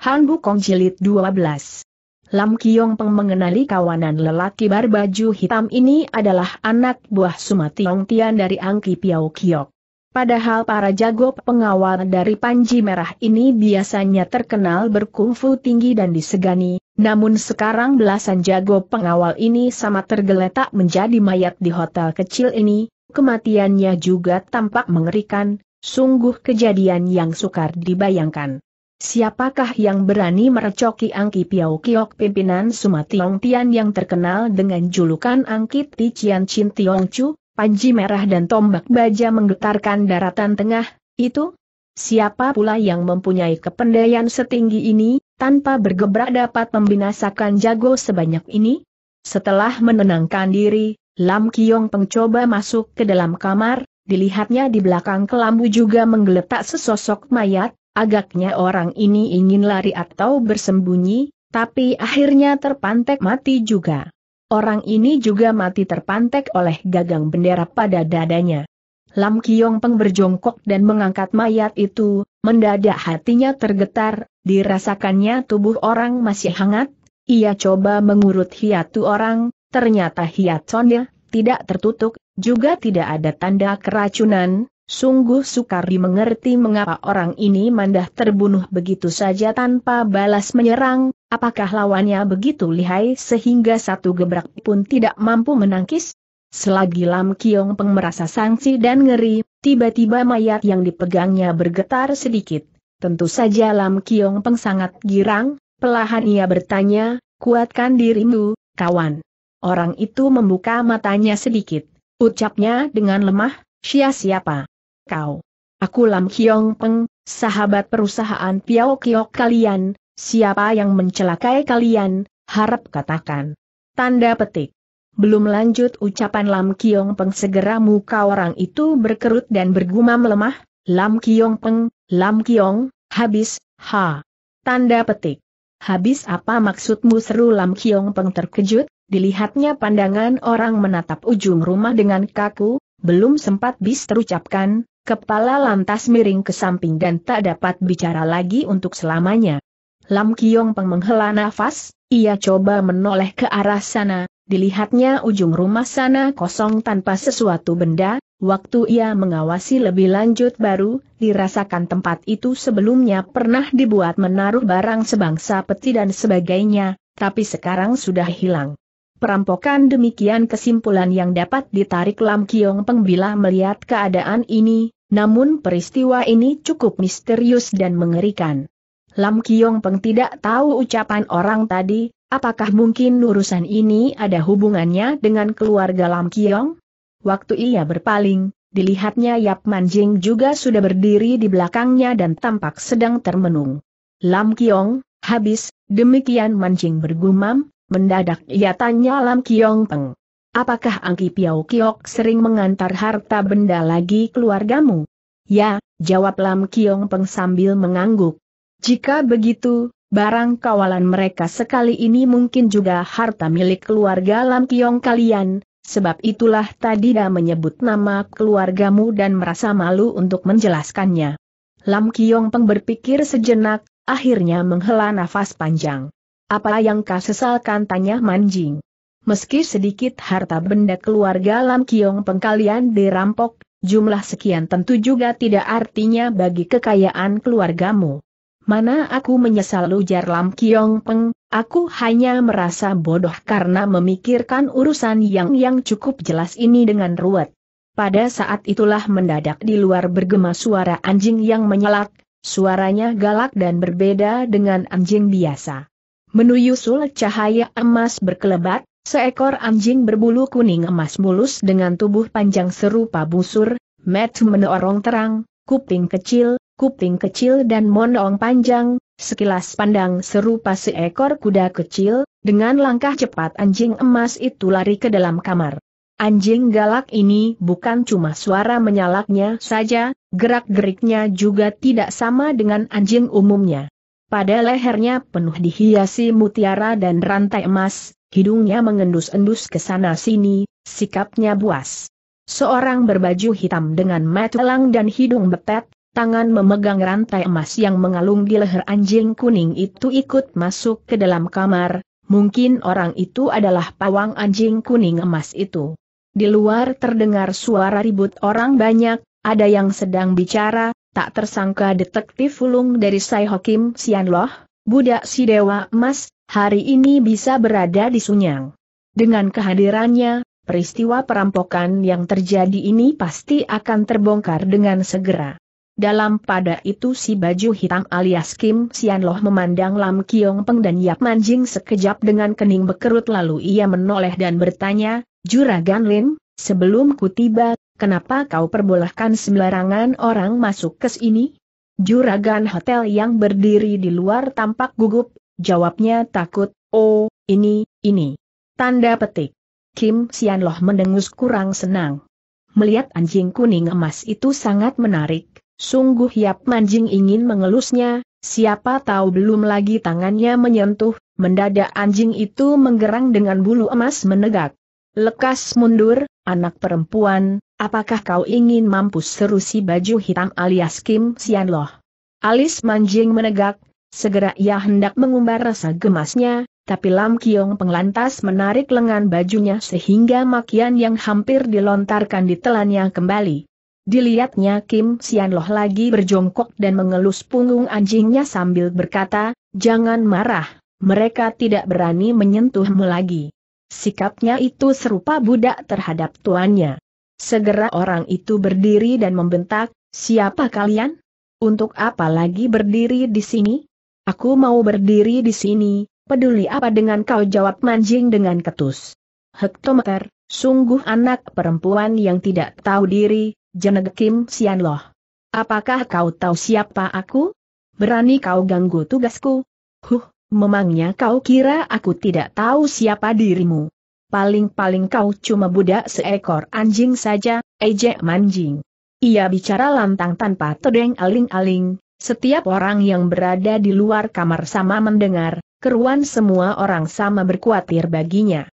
Han Bukong Jilid 12 Lam Kiong Peng mengenali kawanan lelaki barbaju hitam ini adalah anak buah Sumationg Tian dari Angki Piao Kiok. Padahal para jago pengawal dari Panji Merah ini biasanya terkenal berkungfu tinggi dan disegani, namun sekarang belasan jago pengawal ini sama tergeletak menjadi mayat di hotel kecil ini, kematiannya juga tampak mengerikan, sungguh kejadian yang sukar dibayangkan. Siapakah yang berani merecoki Angki Piau Kiok pimpinan Sumationg Tian yang terkenal dengan julukan Angki Tician Chin Tiong Chu, panji merah dan tombak baja menggetarkan daratan tengah, itu? Siapa pula yang mempunyai kependayan setinggi ini, tanpa bergebrak dapat membinasakan jago sebanyak ini? Setelah menenangkan diri, Lam Kiong pengcoba masuk ke dalam kamar, dilihatnya di belakang kelambu juga menggeletak sesosok mayat, Agaknya orang ini ingin lari atau bersembunyi, tapi akhirnya terpantek mati juga. Orang ini juga mati terpantek oleh gagang bendera pada dadanya. Lam Kiong Peng berjongkok dan mengangkat mayat itu, mendadak hatinya tergetar, dirasakannya tubuh orang masih hangat, ia coba mengurut hiatu orang, ternyata hiat hiatonnya tidak tertutup, juga tidak ada tanda keracunan, Sungguh sukar dimengerti mengapa orang ini mandah terbunuh begitu saja tanpa balas menyerang, apakah lawannya begitu lihai sehingga satu gebrak pun tidak mampu menangkis? Selagi Lam Kiong Peng merasa sangsi dan ngeri, tiba-tiba mayat yang dipegangnya bergetar sedikit. Tentu saja Lam Kiong Peng sangat girang, pelahan ia bertanya, kuatkan dirimu, kawan. Orang itu membuka matanya sedikit, ucapnya dengan lemah, sia siapa kau. Aku Lam Kiong Peng, sahabat perusahaan Piao Kiok kalian, siapa yang mencelakai kalian, harap katakan. Tanda petik. Belum lanjut ucapan Lam Kiong Peng segera muka orang itu berkerut dan bergumam lemah, Lam Kiong Peng, Lam Kiong, habis, ha. Tanda petik. Habis apa maksudmu seru Lam Kiong Peng terkejut, dilihatnya pandangan orang menatap ujung rumah dengan kaku, belum sempat bis terucapkan, Kepala lantas miring ke samping dan tak dapat bicara lagi untuk selamanya. Lam Kiong Peng menghela nafas, ia coba menoleh ke arah sana, dilihatnya ujung rumah sana kosong tanpa sesuatu benda, waktu ia mengawasi lebih lanjut baru, dirasakan tempat itu sebelumnya pernah dibuat menaruh barang sebangsa peti dan sebagainya, tapi sekarang sudah hilang. Perampokan demikian kesimpulan yang dapat ditarik Lam Kiong Peng bila melihat keadaan ini, namun peristiwa ini cukup misterius dan mengerikan. Lam Kiong Peng tidak tahu ucapan orang tadi, apakah mungkin urusan ini ada hubungannya dengan keluarga Lam Kiong? Waktu ia berpaling, dilihatnya Yap Manjing juga sudah berdiri di belakangnya dan tampak sedang termenung. Lam Kiong, habis, demikian Manjing bergumam, mendadak ia tanya Lam Kiong Peng. Apakah Angki Piao Kiok sering mengantar harta benda lagi keluargamu? Ya, jawab Lam Kiong Peng sambil mengangguk. Jika begitu, barang kawalan mereka sekali ini mungkin juga harta milik keluarga Lam Kiong kalian, sebab itulah tadi dah menyebut nama keluargamu dan merasa malu untuk menjelaskannya. Lam Kiong Peng berpikir sejenak, akhirnya menghela nafas panjang. Apa yang kau sesalkan tanya Manjing? Meski sedikit harta benda keluarga Lam Kiong pengkalian dirampok, jumlah sekian tentu juga tidak artinya bagi kekayaan keluargamu. Mana aku menyesal ujar Lam Kiong Peng, aku hanya merasa bodoh karena memikirkan urusan yang yang cukup jelas ini dengan ruwet. Pada saat itulah mendadak di luar bergema suara anjing yang menyelak, suaranya galak dan berbeda dengan anjing biasa. Menuyusul cahaya emas berkelebat, Seekor anjing berbulu kuning emas mulus dengan tubuh panjang serupa busur, met menorong terang, kuping kecil, kuping kecil dan monong panjang, sekilas pandang serupa seekor kuda kecil, dengan langkah cepat anjing emas itu lari ke dalam kamar. Anjing galak ini bukan cuma suara menyalaknya saja, gerak-geriknya juga tidak sama dengan anjing umumnya. Pada lehernya penuh dihiasi mutiara dan rantai emas, Hidungnya mengendus-endus ke sana sini, sikapnya buas. Seorang berbaju hitam dengan metelang dan hidung betet, tangan memegang rantai emas yang mengalung di leher anjing kuning itu ikut masuk ke dalam kamar, mungkin orang itu adalah pawang anjing kuning emas itu. Di luar terdengar suara ribut orang banyak, ada yang sedang bicara, tak tersangka detektif ulung dari Sai Hokim Loh, budak si Dewa Emas, hari ini bisa berada di Sunyang. Dengan kehadirannya, peristiwa perampokan yang terjadi ini pasti akan terbongkar dengan segera. Dalam pada itu si baju hitam alias Kim Sianloh memandang Lam Kiong Peng dan Yap Manjing sekejap dengan kening bekerut lalu ia menoleh dan bertanya, Juragan Lin, sebelum ku tiba, kenapa kau perbolehkan sembarangan orang masuk ke sini? Juragan hotel yang berdiri di luar tampak gugup Jawabnya takut, oh, ini, ini. Tanda petik. Kim Sianloh mendengus kurang senang. Melihat anjing kuning emas itu sangat menarik, sungguh Yap Manjing ingin mengelusnya, siapa tahu belum lagi tangannya menyentuh, mendadak anjing itu menggerang dengan bulu emas menegak. Lekas mundur, anak perempuan, apakah kau ingin mampus seru si baju hitam alias Kim Sianloh? Alis Manjing menegak, Segera ia hendak mengumbar rasa gemasnya, tapi Lam Kiong penglantas menarik lengan bajunya sehingga makian yang hampir dilontarkan ditelannya kembali. Dilihatnya Kim Sian Loh lagi berjongkok dan mengelus punggung anjingnya sambil berkata, jangan marah, mereka tidak berani menyentuhmu lagi. Sikapnya itu serupa budak terhadap tuannya. Segera orang itu berdiri dan membentak, siapa kalian? Untuk apa lagi berdiri di sini? Aku mau berdiri di sini, peduli apa dengan kau jawab manjing dengan ketus. Hektometer, sungguh anak perempuan yang tidak tahu diri, Jeneg Kim Sianloh. Apakah kau tahu siapa aku? Berani kau ganggu tugasku? Huh, memangnya kau kira aku tidak tahu siapa dirimu? Paling-paling kau cuma budak seekor anjing saja, ejek manjing. Ia bicara lantang tanpa tedeng aling-aling, setiap orang yang berada di luar kamar sama mendengar, keruan semua orang sama berkuatir baginya.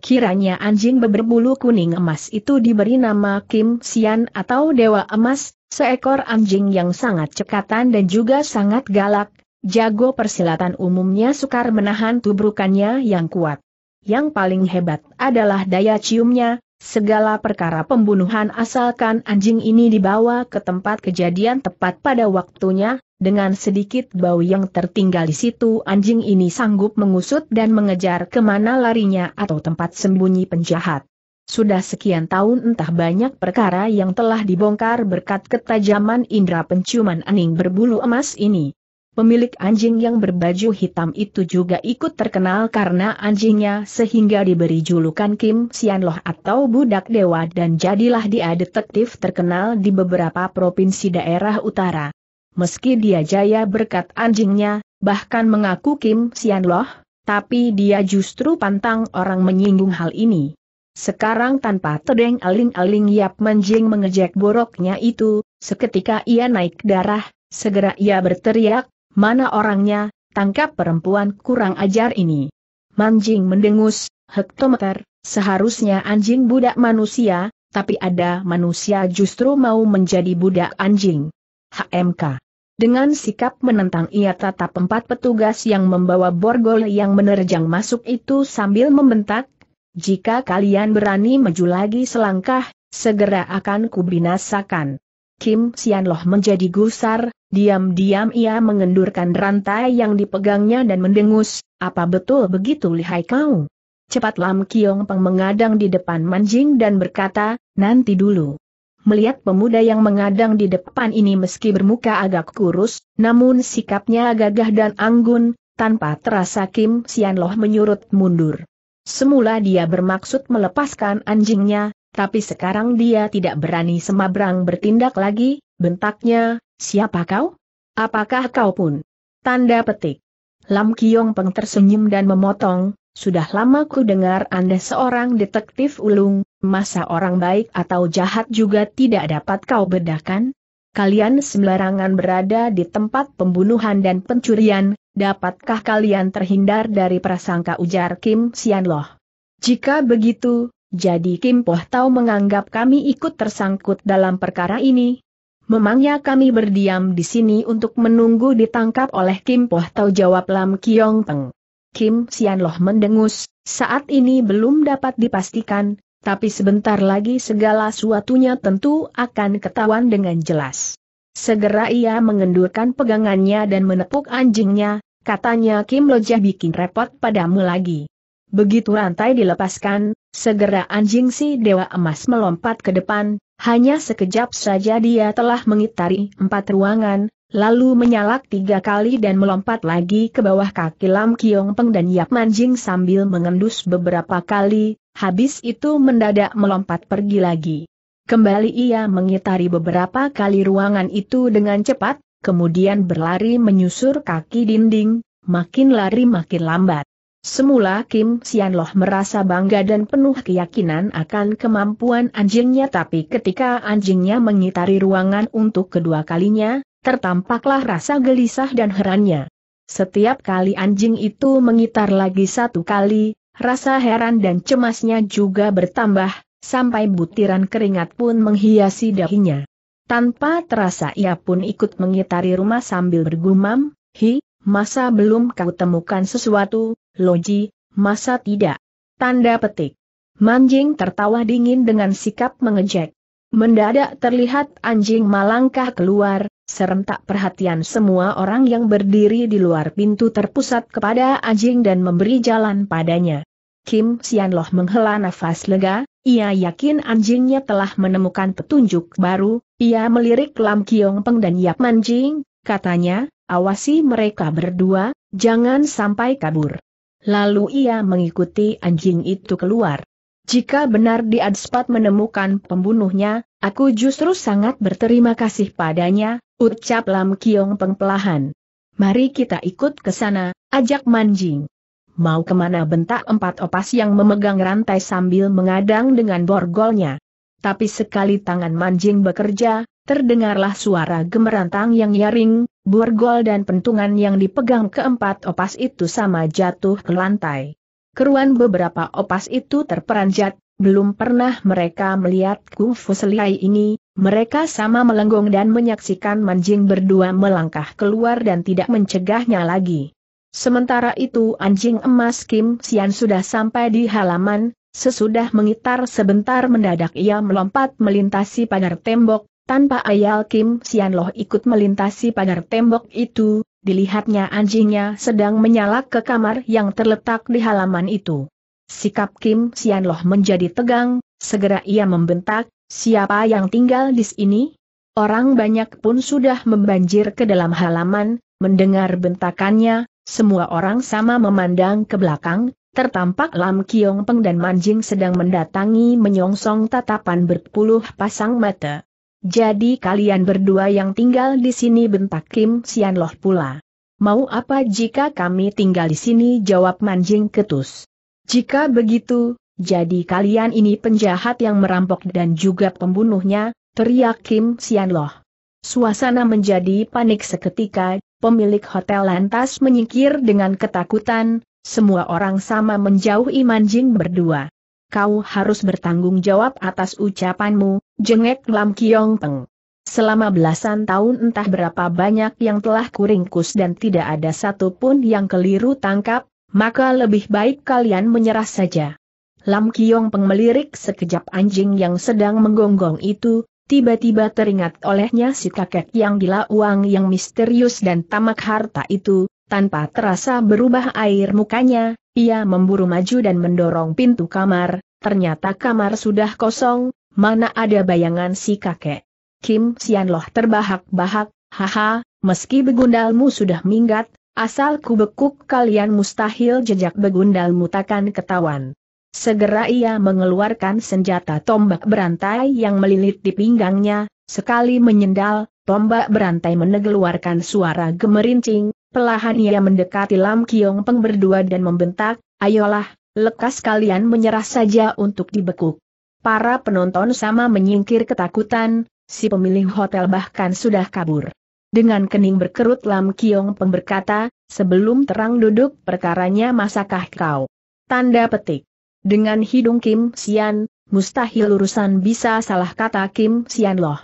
Kiranya anjing berbulu kuning emas itu diberi nama Kim Sian atau Dewa Emas, seekor anjing yang sangat cekatan dan juga sangat galak, jago persilatan umumnya sukar menahan tubrukannya yang kuat. Yang paling hebat adalah daya ciumnya, Segala perkara pembunuhan asalkan anjing ini dibawa ke tempat kejadian tepat pada waktunya, dengan sedikit bau yang tertinggal di situ anjing ini sanggup mengusut dan mengejar kemana larinya atau tempat sembunyi penjahat. Sudah sekian tahun entah banyak perkara yang telah dibongkar berkat ketajaman indera penciuman aning berbulu emas ini. Pemilik anjing yang berbaju hitam itu juga ikut terkenal karena anjingnya sehingga diberi julukan Kim Sianloh atau Budak Dewa dan jadilah dia detektif terkenal di beberapa provinsi daerah utara. Meski dia jaya berkat anjingnya, bahkan mengaku Kim Sianloh, tapi dia justru pantang orang menyinggung hal ini. Sekarang tanpa tedeng aling-aling Yap Menjing mengejek boroknya itu, seketika ia naik darah, segera ia berteriak, Mana orangnya, tangkap perempuan kurang ajar ini. Manjing mendengus, hektometer, seharusnya anjing budak manusia, tapi ada manusia justru mau menjadi budak anjing. HMK. Dengan sikap menentang ia tatap empat petugas yang membawa borgol yang menerjang masuk itu sambil membentak, jika kalian berani maju lagi selangkah, segera akan kubinasakan. Kim Sianloh menjadi gusar, diam-diam ia mengendurkan rantai yang dipegangnya dan mendengus, apa betul begitu lihai kau? Cepat Lam Kiong Peng mengadang di depan Manjing dan berkata, nanti dulu. Melihat pemuda yang mengadang di depan ini meski bermuka agak kurus, namun sikapnya gagah dan anggun, tanpa terasa Kim Sianloh menyurut mundur. Semula dia bermaksud melepaskan anjingnya, tapi sekarang dia tidak berani semabrang bertindak lagi, bentaknya, siapa kau? Apakah kau pun? Tanda petik. Lam Kiong Peng tersenyum dan memotong, sudah lama ku dengar Anda seorang detektif ulung, masa orang baik atau jahat juga tidak dapat kau bedakan? Kalian sembarangan berada di tempat pembunuhan dan pencurian, dapatkah kalian terhindar dari prasangka ujar Kim Sian Loh? Jika begitu, jadi Kim Poh Tau menganggap kami ikut tersangkut dalam perkara ini. Memangnya kami berdiam di sini untuk menunggu ditangkap oleh Kim Poh Tau jawab Lam Kiong Peng. Kim Sian Loh mendengus, saat ini belum dapat dipastikan, tapi sebentar lagi segala suatunya tentu akan ketahuan dengan jelas. Segera ia mengendurkan pegangannya dan menepuk anjingnya, katanya Kim Lojah bikin repot padamu lagi. Begitu rantai dilepaskan, segera anjing si Dewa Emas melompat ke depan, hanya sekejap saja dia telah mengitari empat ruangan, lalu menyalak tiga kali dan melompat lagi ke bawah kaki Lam Kiong Peng dan Yap Manjing sambil mengendus beberapa kali, habis itu mendadak melompat pergi lagi. Kembali ia mengitari beberapa kali ruangan itu dengan cepat, kemudian berlari menyusur kaki dinding, makin lari makin lambat. Semula Kim Sianloh merasa bangga dan penuh keyakinan akan kemampuan anjingnya tapi ketika anjingnya mengitari ruangan untuk kedua kalinya, tertampaklah rasa gelisah dan herannya. Setiap kali anjing itu mengitar lagi satu kali, rasa heran dan cemasnya juga bertambah, sampai butiran keringat pun menghiasi dahinya. Tanpa terasa ia pun ikut mengitari rumah sambil bergumam, Hi, masa belum kau temukan sesuatu, Loji, masa tidak? Tanda petik. Manjing tertawa dingin dengan sikap mengejek. Mendadak terlihat anjing malangkah keluar, serentak perhatian semua orang yang berdiri di luar pintu terpusat kepada anjing dan memberi jalan padanya. Kim Sianloh menghela nafas lega, ia yakin anjingnya telah menemukan petunjuk baru, ia melirik Lam Kiong Peng dan Yap Manjing, katanya, awasi mereka berdua, jangan sampai kabur. Lalu ia mengikuti anjing itu keluar. Jika benar Adspat menemukan pembunuhnya, aku justru sangat berterima kasih padanya, ucap Lam Kiong pengpelahan. Mari kita ikut ke sana, ajak Manjing. Mau kemana bentak empat opas yang memegang rantai sambil mengadang dengan borgolnya. Tapi sekali tangan Manjing bekerja, terdengarlah suara gemerantang yang nyaring, Burgol dan pentungan yang dipegang keempat opas itu sama jatuh ke lantai. Keruan beberapa opas itu terperanjat, belum pernah mereka melihat kungfu seliai ini, mereka sama melenggong dan menyaksikan manjing berdua melangkah keluar dan tidak mencegahnya lagi. Sementara itu anjing emas Kim Sian sudah sampai di halaman, sesudah mengitar sebentar mendadak ia melompat melintasi pagar tembok, tanpa ayal Kim Sian Sianloh ikut melintasi pagar tembok itu, dilihatnya anjingnya sedang menyalak ke kamar yang terletak di halaman itu. Sikap Kim Sian Sianloh menjadi tegang, segera ia membentak, siapa yang tinggal di sini? Orang banyak pun sudah membanjir ke dalam halaman, mendengar bentakannya, semua orang sama memandang ke belakang, Tertampak Lam Kiong Peng dan Manjing sedang mendatangi menyongsong tatapan berpuluh pasang mata. Jadi kalian berdua yang tinggal di sini bentak Kim Sian Loh pula. Mau apa jika kami tinggal di sini jawab Manjing Ketus. Jika begitu, jadi kalian ini penjahat yang merampok dan juga pembunuhnya, teriak Kim Sian Loh. Suasana menjadi panik seketika, pemilik hotel lantas menyingkir dengan ketakutan, semua orang sama menjauhi Manjing berdua kau harus bertanggung jawab atas ucapanmu, jengek Lam Kiong Peng. Selama belasan tahun entah berapa banyak yang telah kuringkus dan tidak ada satupun yang keliru tangkap, maka lebih baik kalian menyerah saja. Lam Kiong Peng melirik sekejap anjing yang sedang menggonggong itu, tiba-tiba teringat olehnya si kakek yang gila uang yang misterius dan tamak harta itu, tanpa terasa berubah air mukanya, ia memburu maju dan mendorong pintu kamar, ternyata kamar sudah kosong, mana ada bayangan si kakek. Kim Sianloh terbahak-bahak, haha, meski begundalmu sudah minggat, asal ku bekuk kalian mustahil jejak begundalmu takkan ketahuan. Segera ia mengeluarkan senjata tombak berantai yang melilit di pinggangnya, sekali menyendal, tombak berantai menegeluarkan suara gemerincing, Pelahan ia mendekati Lam Kiong Peng berdua dan membentak, ayolah, lekas kalian menyerah saja untuk dibekuk. Para penonton sama menyingkir ketakutan, si pemilih hotel bahkan sudah kabur. Dengan kening berkerut Lam Kiong Peng berkata, sebelum terang duduk perkaranya masakah kau? Tanda petik. Dengan hidung Kim Sian, mustahil urusan bisa salah kata Kim Sian loh.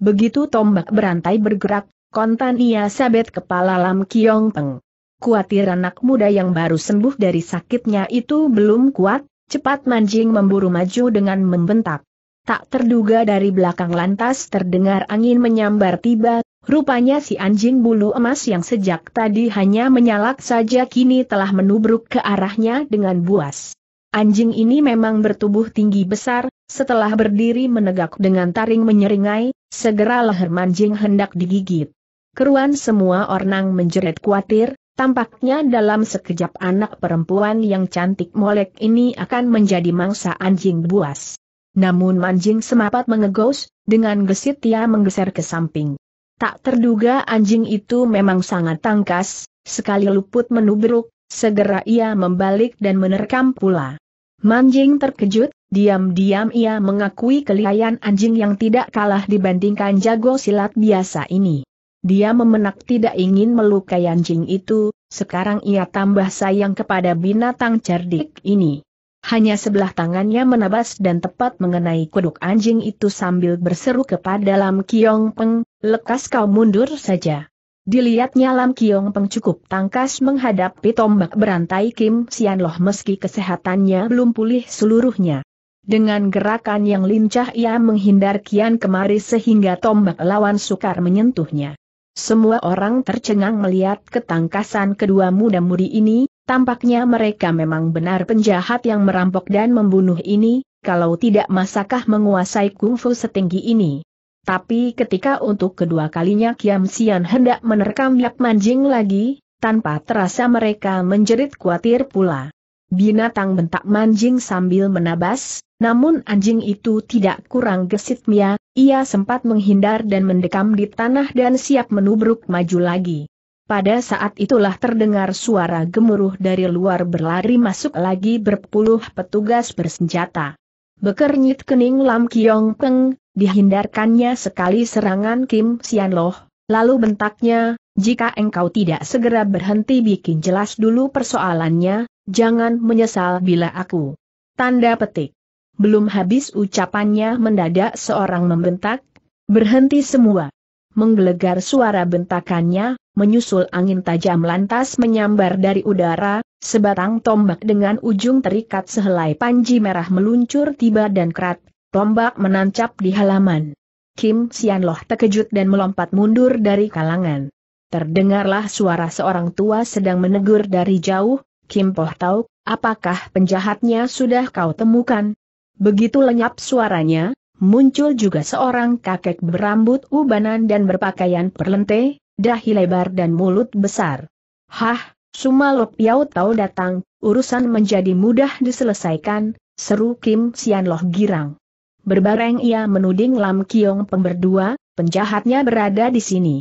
Begitu tombak berantai bergerak, kontan ia sabet kepala Lam Kiong Peng. Kuatir anak muda yang baru sembuh dari sakitnya itu belum kuat, cepat manjing memburu maju dengan membentak. Tak terduga dari belakang lantas terdengar angin menyambar tiba, rupanya si anjing bulu emas yang sejak tadi hanya menyalak saja kini telah menubruk ke arahnya dengan buas. Anjing ini memang bertubuh tinggi besar, setelah berdiri menegak dengan taring menyeringai, segera leher mancing hendak digigit. Keruan semua orang menjerit khawatir, tampaknya dalam sekejap anak perempuan yang cantik molek ini akan menjadi mangsa anjing buas. Namun manjing semapat mengegos, dengan gesit ia menggeser ke samping. Tak terduga anjing itu memang sangat tangkas, sekali luput menubruk, segera ia membalik dan menerkam pula. Manjing terkejut, diam-diam ia mengakui kelihayan anjing yang tidak kalah dibandingkan jago silat biasa ini. Dia memenak tidak ingin melukai anjing itu, sekarang ia tambah sayang kepada binatang cerdik ini. Hanya sebelah tangannya menabas dan tepat mengenai kuduk anjing itu sambil berseru kepada Lam Kiong Peng, lekas kau mundur saja. Dilihatnya Lam Kiong Peng cukup tangkas menghadapi tombak berantai Kim Sian Loh meski kesehatannya belum pulih seluruhnya. Dengan gerakan yang lincah ia menghindar kian kemari sehingga tombak lawan sukar menyentuhnya. Semua orang tercengang melihat ketangkasan kedua muda-mudi ini, tampaknya mereka memang benar penjahat yang merampok dan membunuh ini, kalau tidak masakah menguasai kungfu setinggi ini. Tapi ketika untuk kedua kalinya Kiam Sian hendak menerkam Yap Manjing lagi, tanpa terasa mereka menjerit khawatir pula. Binatang bentak Manjing sambil menabas, namun anjing itu tidak kurang gesitnya, ia sempat menghindar dan mendekam di tanah dan siap menubruk maju lagi. Pada saat itulah terdengar suara gemuruh dari luar berlari masuk lagi berpuluh petugas bersenjata. Bekernyit kening Lam Kiong Peng, dihindarkannya sekali serangan Kim Sian Loh, lalu bentaknya, jika engkau tidak segera berhenti bikin jelas dulu persoalannya, jangan menyesal bila aku. Tanda petik. Belum habis ucapannya mendadak seorang membentak, berhenti semua. Menggelegar suara bentakannya, menyusul angin tajam lantas menyambar dari udara, sebatang tombak dengan ujung terikat sehelai panji merah meluncur tiba dan kerat, tombak menancap di halaman. Kim Sianloh terkejut dan melompat mundur dari kalangan. Terdengarlah suara seorang tua sedang menegur dari jauh, Kim Poh Tau, apakah penjahatnya sudah kau temukan? Begitu lenyap suaranya, muncul juga seorang kakek berambut ubanan dan berpakaian perlente, dahi lebar dan mulut besar. Hah, Sumalok Piau tahu datang, urusan menjadi mudah diselesaikan, seru Kim Sian Loh girang. Berbareng ia menuding Lam Kiong pemberdua, penjahatnya berada di sini.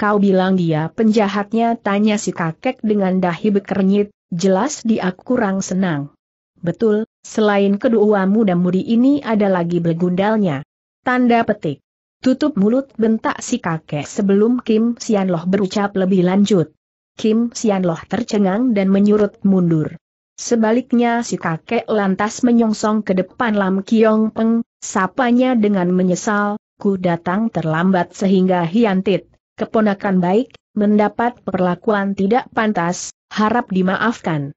Kau bilang dia penjahatnya tanya si kakek dengan dahi bekernyit, jelas dia kurang senang. Betul, Selain kedua muda mudi ini ada lagi begundalnya. Tanda petik. Tutup mulut bentak si kakek sebelum Kim Sianloh berucap lebih lanjut. Kim Sianloh tercengang dan menyurut mundur. Sebaliknya si kakek lantas menyongsong ke depan Lam Kiong Peng, sapanya dengan menyesal, ku datang terlambat sehingga Hiantit, keponakan baik, mendapat perlakuan tidak pantas, harap dimaafkan.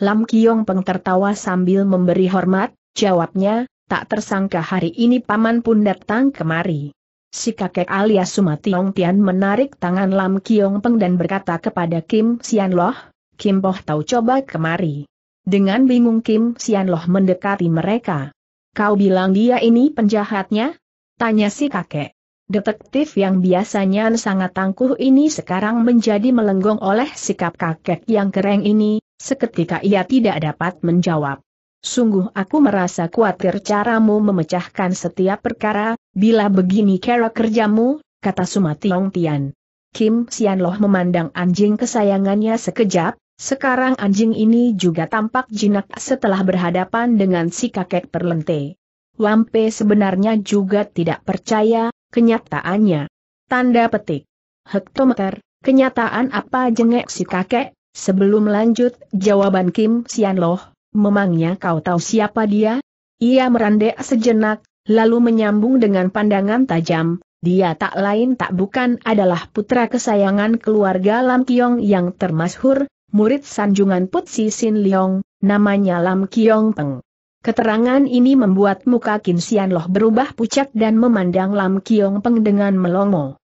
Lam Kiong Peng tertawa sambil memberi hormat, jawabnya, tak tersangka hari ini paman pun datang kemari. Si kakek alias Sumationg Tian menarik tangan Lam Kiong Peng dan berkata kepada Kim Sian Loh, Kim poh tahu coba kemari. Dengan bingung Kim Sian Loh mendekati mereka. Kau bilang dia ini penjahatnya? Tanya si kakek. Detektif yang biasanya sangat tangguh ini sekarang menjadi melenggong oleh sikap kakek yang kereng ini, Seketika ia tidak dapat menjawab. Sungguh aku merasa khawatir caramu memecahkan setiap perkara, bila begini cara kerjamu, kata Sumationg Tian. Kim Sianloh memandang anjing kesayangannya sekejap, sekarang anjing ini juga tampak jinak setelah berhadapan dengan si kakek perlente. Wampe sebenarnya juga tidak percaya, kenyataannya. Tanda petik. Hektometer, kenyataan apa jengek si kakek? Sebelum lanjut, jawaban Kim Sian Loh, memangnya kau tahu siapa dia? Ia merandek sejenak, lalu menyambung dengan pandangan tajam, dia tak lain tak bukan adalah putra kesayangan keluarga Lam Kiong yang termasyhur, murid sanjungan Putsi Sin Leong, namanya Lam Kiong Peng. Keterangan ini membuat muka Kim Sian Loh berubah pucat dan memandang Lam Kiong Peng dengan melongo.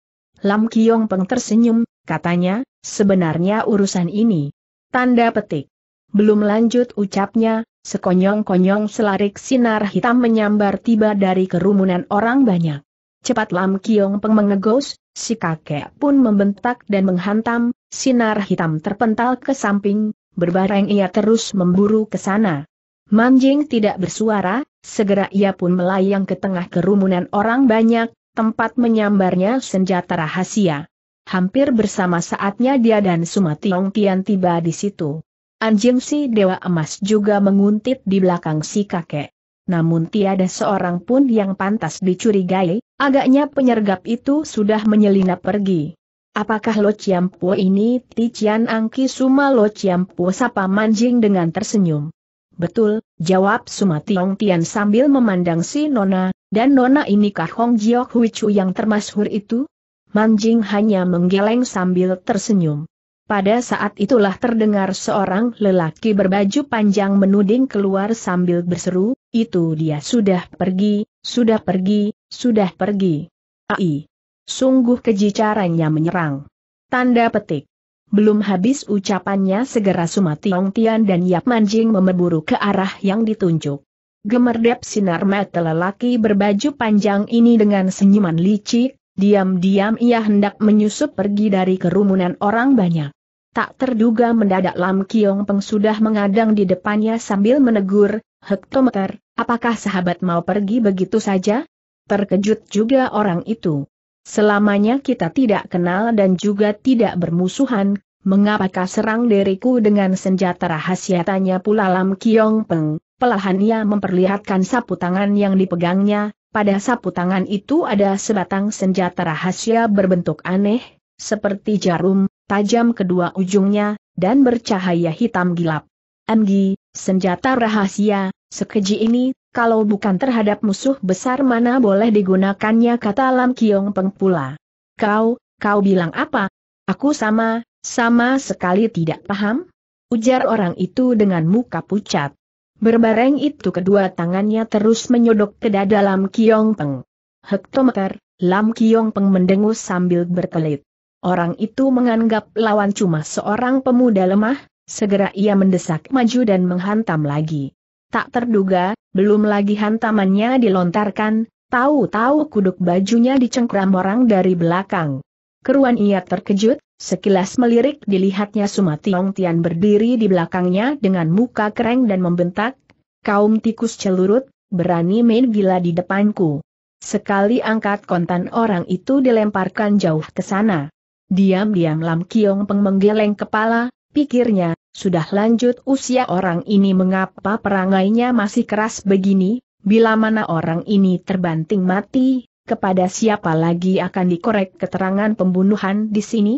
Lam Kiong Peng tersenyum, katanya, sebenarnya urusan ini. Tanda petik. Belum lanjut ucapnya, sekonyong-konyong selarik sinar hitam menyambar tiba dari kerumunan orang banyak. Cepat Lam Kiong Peng mengegos, si kakek pun membentak dan menghantam, sinar hitam terpental ke samping, berbareng ia terus memburu ke sana. Manjing tidak bersuara, segera ia pun melayang ke tengah kerumunan orang banyak, tempat menyambarnya senjata rahasia. Hampir bersama saatnya dia dan Sumationg Tian tiba di situ. Anjing si Dewa Emas juga menguntit di belakang si kakek. Namun tiada seorang pun yang pantas dicurigai, agaknya penyergap itu sudah menyelinap pergi. Apakah Lo Chiampo ini Tician Angki Suma Lo Chiampo sapa manjing dengan tersenyum? Betul, jawab Suma Tiong Tian sambil memandang si Nona, dan Nona inikah Hong Jiok Hui Chu yang termasyhur itu? Manjing hanya menggeleng sambil tersenyum. Pada saat itulah terdengar seorang lelaki berbaju panjang menuding keluar sambil berseru, itu dia sudah pergi, sudah pergi, sudah pergi. Ai. Sungguh keji caranya menyerang. Tanda petik. Belum habis ucapannya segera Sumati Ong Tian dan Yap Manjing memeburu ke arah yang ditunjuk. Gemerdep sinar mata lelaki berbaju panjang ini dengan senyuman licik, Diam-diam ia hendak menyusup pergi dari kerumunan orang banyak. Tak terduga mendadak Lam Kiong Peng sudah mengadang di depannya sambil menegur, Hektometer, apakah sahabat mau pergi begitu saja? Terkejut juga orang itu. Selamanya kita tidak kenal dan juga tidak bermusuhan, mengapakah serang diriku dengan senjata rahasia tanya pula Lam Kiong Peng. Pelahan ia memperlihatkan sapu tangan yang dipegangnya, pada sapu tangan itu ada sebatang senjata rahasia berbentuk aneh, seperti jarum, tajam kedua ujungnya, dan bercahaya hitam gelap. Anggi, senjata rahasia, sekeji ini, kalau bukan terhadap musuh besar mana boleh digunakannya kata Lam Kiong Peng pula. Kau, kau bilang apa? Aku sama, sama sekali tidak paham? Ujar orang itu dengan muka pucat. Berbareng itu kedua tangannya terus menyodok ke dada Lam Kiong Peng. Hektometer, Lam Kiong Peng mendengus sambil berkelit. Orang itu menganggap lawan cuma seorang pemuda lemah, segera ia mendesak maju dan menghantam lagi. Tak terduga, belum lagi hantamannya dilontarkan, tahu-tahu kuduk bajunya dicengkram orang dari belakang. Keruan ia terkejut, sekilas melirik dilihatnya Sumationg Tian berdiri di belakangnya dengan muka kereng dan membentak, kaum tikus celurut, berani main gila di depanku. Sekali angkat kontan orang itu dilemparkan jauh ke sana. Diam-diam Lam Kiong Peng menggeleng kepala, pikirnya, sudah lanjut usia orang ini mengapa perangainya masih keras begini, bila mana orang ini terbanting mati, kepada siapa lagi akan dikorek keterangan pembunuhan di sini?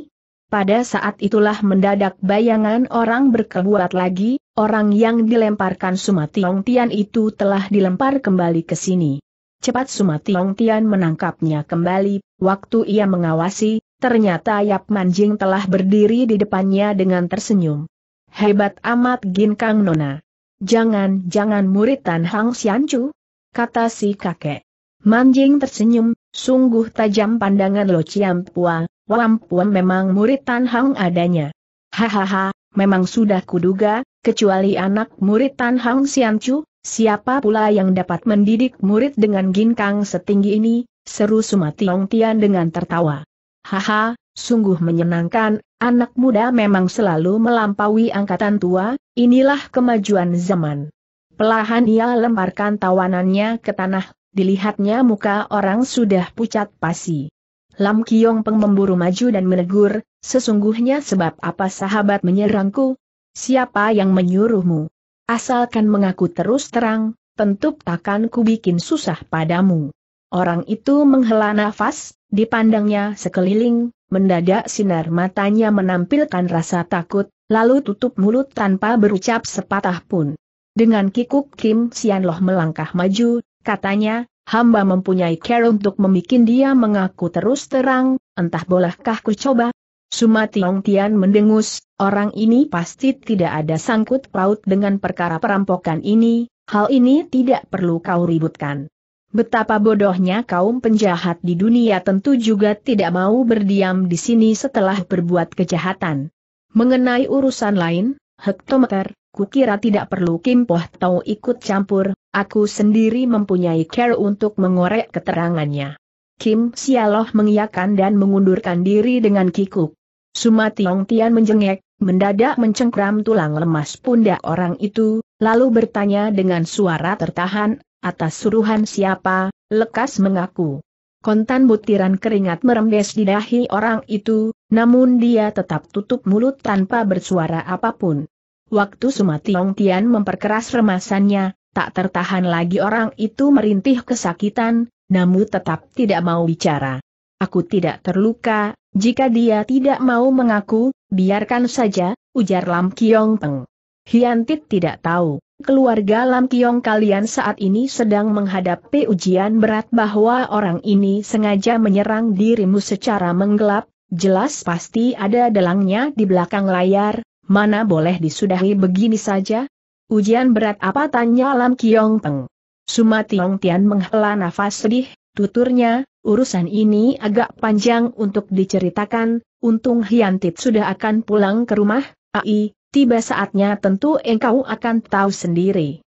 Pada saat itulah mendadak bayangan orang berkebuat lagi, orang yang dilemparkan Sumationg Tian itu telah dilempar kembali ke sini. Cepat Sumationg Tian menangkapnya kembali, waktu ia mengawasi, ternyata Yap Manjing telah berdiri di depannya dengan tersenyum. Hebat amat Ginkang Nona. Jangan-jangan murid Tan Hang Xianchu? Kata si kakek. Manjing tersenyum, sungguh tajam pandangan Lo Ciampua, Wampua memang murid Tan Hang adanya. Hahaha, memang sudah kuduga, kecuali anak murid Tan Hang Siancu, siapa pula yang dapat mendidik murid dengan ginkang setinggi ini, seru Sumationg Tian dengan tertawa. Haha, sungguh menyenangkan, anak muda memang selalu melampaui angkatan tua, inilah kemajuan zaman. Pelahan ia lemparkan tawanannya ke tanah, dilihatnya muka orang sudah pucat pasi. Lam Kiong Peng memburu maju dan menegur, sesungguhnya sebab apa sahabat menyerangku? Siapa yang menyuruhmu? Asalkan mengaku terus terang, tentu takkan ku bikin susah padamu. Orang itu menghela nafas, dipandangnya sekeliling, mendadak sinar matanya menampilkan rasa takut, lalu tutup mulut tanpa berucap sepatah pun. Dengan kikuk Kim Sian Loh melangkah maju, katanya, hamba mempunyai care untuk membuat dia mengaku terus terang, entah bolehkah ku coba? Sumationg Tian mendengus, orang ini pasti tidak ada sangkut paut dengan perkara perampokan ini, hal ini tidak perlu kau ributkan. Betapa bodohnya kaum penjahat di dunia tentu juga tidak mau berdiam di sini setelah berbuat kejahatan. Mengenai urusan lain, hektometer, kukira tidak perlu Kim Poh Tau ikut campur, Aku sendiri mempunyai care untuk mengorek keterangannya. Kim Sialoh mengiyakan dan mengundurkan diri dengan kikuk. Suma Tiong Tian menjengek, mendadak mencengkram tulang lemas pundak orang itu, lalu bertanya dengan suara tertahan, atas suruhan siapa, lekas mengaku. Kontan butiran keringat merembes di dahi orang itu, namun dia tetap tutup mulut tanpa bersuara apapun. Waktu Tiong Tian memperkeras remasannya, Tak tertahan lagi orang itu merintih kesakitan, namun tetap tidak mau bicara. Aku tidak terluka, jika dia tidak mau mengaku, biarkan saja, ujar Lam Kiong Peng. Hiantit tidak tahu, keluarga Lam Kiong kalian saat ini sedang menghadapi ujian berat bahwa orang ini sengaja menyerang dirimu secara menggelap, jelas pasti ada dalangnya di belakang layar, mana boleh disudahi begini saja, Ujian berat apa tanya Lam Kiong Peng. Sumationg Tian menghela nafas sedih, tuturnya, urusan ini agak panjang untuk diceritakan, untung Hiantit sudah akan pulang ke rumah, ai, tiba saatnya tentu engkau akan tahu sendiri.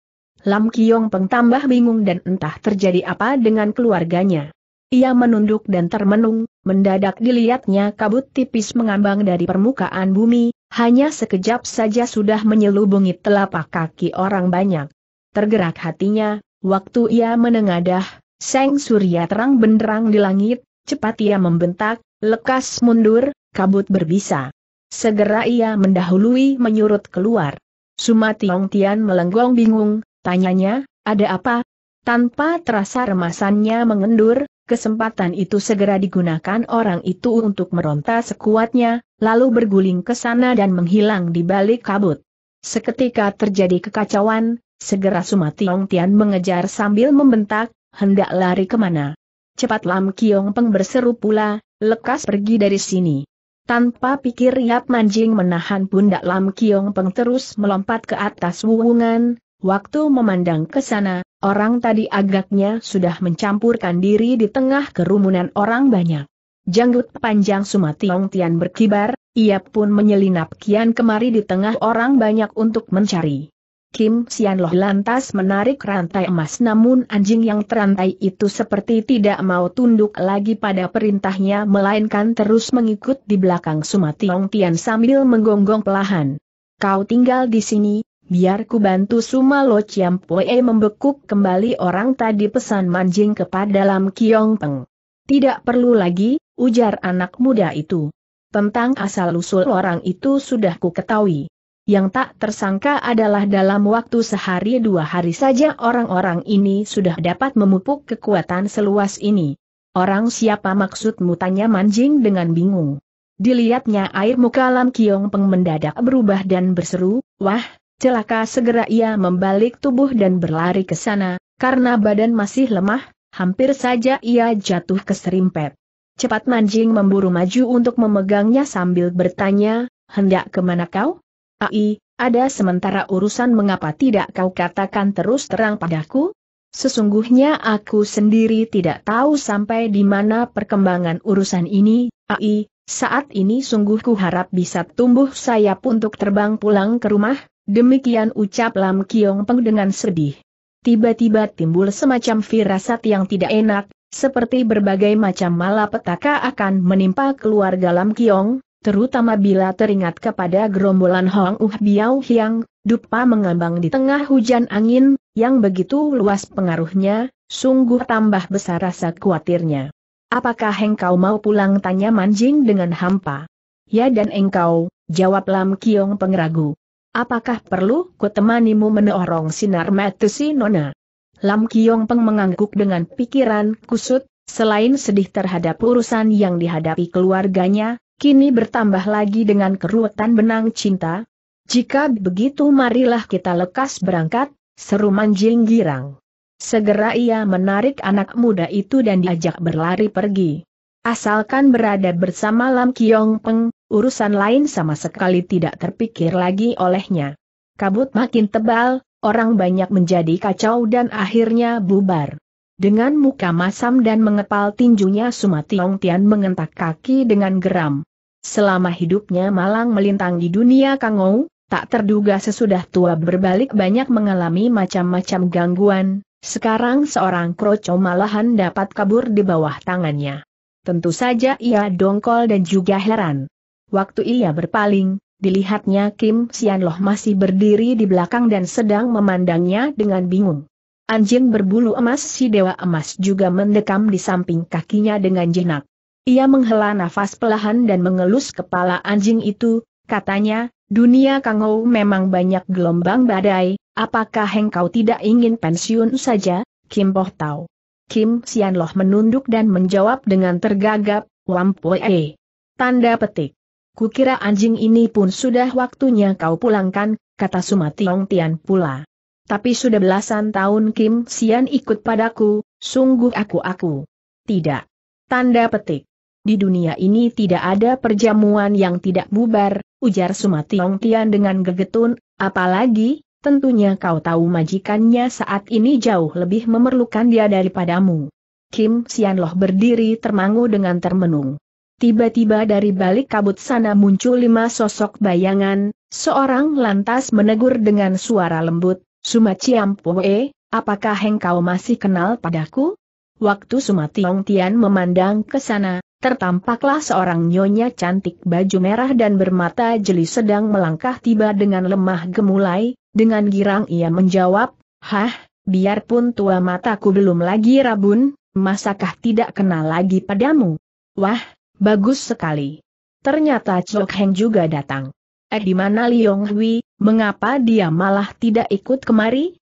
Lam Kiong Peng tambah bingung dan entah terjadi apa dengan keluarganya. Ia menunduk dan termenung, mendadak dilihatnya kabut tipis mengambang dari permukaan bumi, hanya sekejap saja sudah menyelubungi telapak kaki orang banyak. Tergerak hatinya, waktu ia menengadah, seng surya terang benderang di langit, cepat ia membentak, lekas mundur, kabut berbisa. Segera ia mendahului menyurut keluar. Sumationg Tian melenggong bingung, tanyanya, ada apa? Tanpa terasa remasannya mengendur, kesempatan itu segera digunakan orang itu untuk meronta sekuatnya, lalu berguling ke sana dan menghilang di balik kabut. Seketika terjadi kekacauan, segera Sumationg Tian mengejar sambil membentak, hendak lari kemana. Cepat Lam Kiong Peng berseru pula, lekas pergi dari sini. Tanpa pikir Yap Manjing menahan pundak Lam Kiong Peng terus melompat ke atas wuwungan, waktu memandang ke sana, Orang tadi agaknya sudah mencampurkan diri di tengah kerumunan orang banyak. Janggut panjang Sumationg Tian berkibar, ia pun menyelinap kian kemari di tengah orang banyak untuk mencari. Kim Sian Loh lantas menarik rantai emas namun anjing yang terantai itu seperti tidak mau tunduk lagi pada perintahnya melainkan terus mengikut di belakang Sumationg Tian sambil menggonggong pelahan. Kau tinggal di sini, biar ku bantu Suma Lo Chiam Poe membekuk kembali orang tadi pesan manjing kepada dalam Kiong Peng. Tidak perlu lagi, ujar anak muda itu. Tentang asal-usul orang itu sudah ku ketahui. Yang tak tersangka adalah dalam waktu sehari dua hari saja orang-orang ini sudah dapat memupuk kekuatan seluas ini. Orang siapa maksudmu tanya manjing dengan bingung. Dilihatnya air muka Lam Kiong Peng mendadak berubah dan berseru, Wah, Celaka segera ia membalik tubuh dan berlari ke sana, karena badan masih lemah, hampir saja ia jatuh ke serimpet. Cepat Manjing memburu maju untuk memegangnya sambil bertanya, hendak kemana kau? Ai, ada sementara urusan mengapa tidak kau katakan terus terang padaku? Sesungguhnya aku sendiri tidak tahu sampai di mana perkembangan urusan ini, AI, saat ini sungguh ku harap bisa tumbuh sayap untuk terbang pulang ke rumah, Demikian ucap Lam Kiong Peng dengan sedih. Tiba-tiba timbul semacam firasat yang tidak enak, seperti berbagai macam malapetaka akan menimpa keluarga Lam Kiong, terutama bila teringat kepada gerombolan Hong Uh Biao Hiang, dupa mengambang di tengah hujan angin, yang begitu luas pengaruhnya, sungguh tambah besar rasa khawatirnya. Apakah engkau mau pulang tanya Manjing dengan hampa? Ya dan engkau, jawab Lam Kiong pengeragu. Apakah perlu ku temanimu menorong sinar mata si nona? Lam Kiong Peng mengangguk dengan pikiran kusut, selain sedih terhadap urusan yang dihadapi keluarganya, kini bertambah lagi dengan keruwetan benang cinta. Jika begitu marilah kita lekas berangkat, seru Manjing Girang. Segera ia menarik anak muda itu dan diajak berlari pergi. Asalkan berada bersama Lam Kiong Peng, urusan lain sama sekali tidak terpikir lagi olehnya. Kabut makin tebal, orang banyak menjadi kacau dan akhirnya bubar. Dengan muka masam dan mengepal tinjunya Sumationg Tian mengentak kaki dengan geram. Selama hidupnya malang melintang di dunia Kangou, tak terduga sesudah tua berbalik banyak mengalami macam-macam gangguan, sekarang seorang kroco malahan dapat kabur di bawah tangannya. Tentu saja ia dongkol dan juga heran. Waktu ia berpaling, dilihatnya Kim Sianloh masih berdiri di belakang dan sedang memandangnya dengan bingung. Anjing berbulu emas si Dewa Emas juga mendekam di samping kakinya dengan jenak. Ia menghela nafas pelahan dan mengelus kepala anjing itu, katanya, dunia Kangou memang banyak gelombang badai, apakah engkau tidak ingin pensiun saja, Kim Boh Tau? Kim Sian Loh menunduk dan menjawab dengan tergagap, Wampoe. Tanda petik. Kukira anjing ini pun sudah waktunya kau pulangkan, kata Sumationg Tian pula. Tapi sudah belasan tahun Kim Sian ikut padaku, sungguh aku-aku. Tidak. Tanda petik. Di dunia ini tidak ada perjamuan yang tidak bubar, ujar Sumationg Tian dengan gegetun, apalagi, Tentunya kau tahu majikannya saat ini jauh lebih memerlukan dia daripadamu. Kim Sianloh berdiri termangu dengan termenung. Tiba-tiba dari balik kabut sana muncul lima sosok bayangan, seorang lantas menegur dengan suara lembut, Suma Ciampoe, apakah engkau masih kenal padaku? Waktu Suma Tiong Tian memandang ke sana, tertampaklah seorang nyonya cantik baju merah dan bermata jeli sedang melangkah tiba dengan lemah gemulai, dengan girang ia menjawab, Hah, biarpun tua mataku belum lagi rabun, masakah tidak kenal lagi padamu? Wah, bagus sekali. Ternyata Chok Heng juga datang. Eh di mana Liong Hui, mengapa dia malah tidak ikut kemari?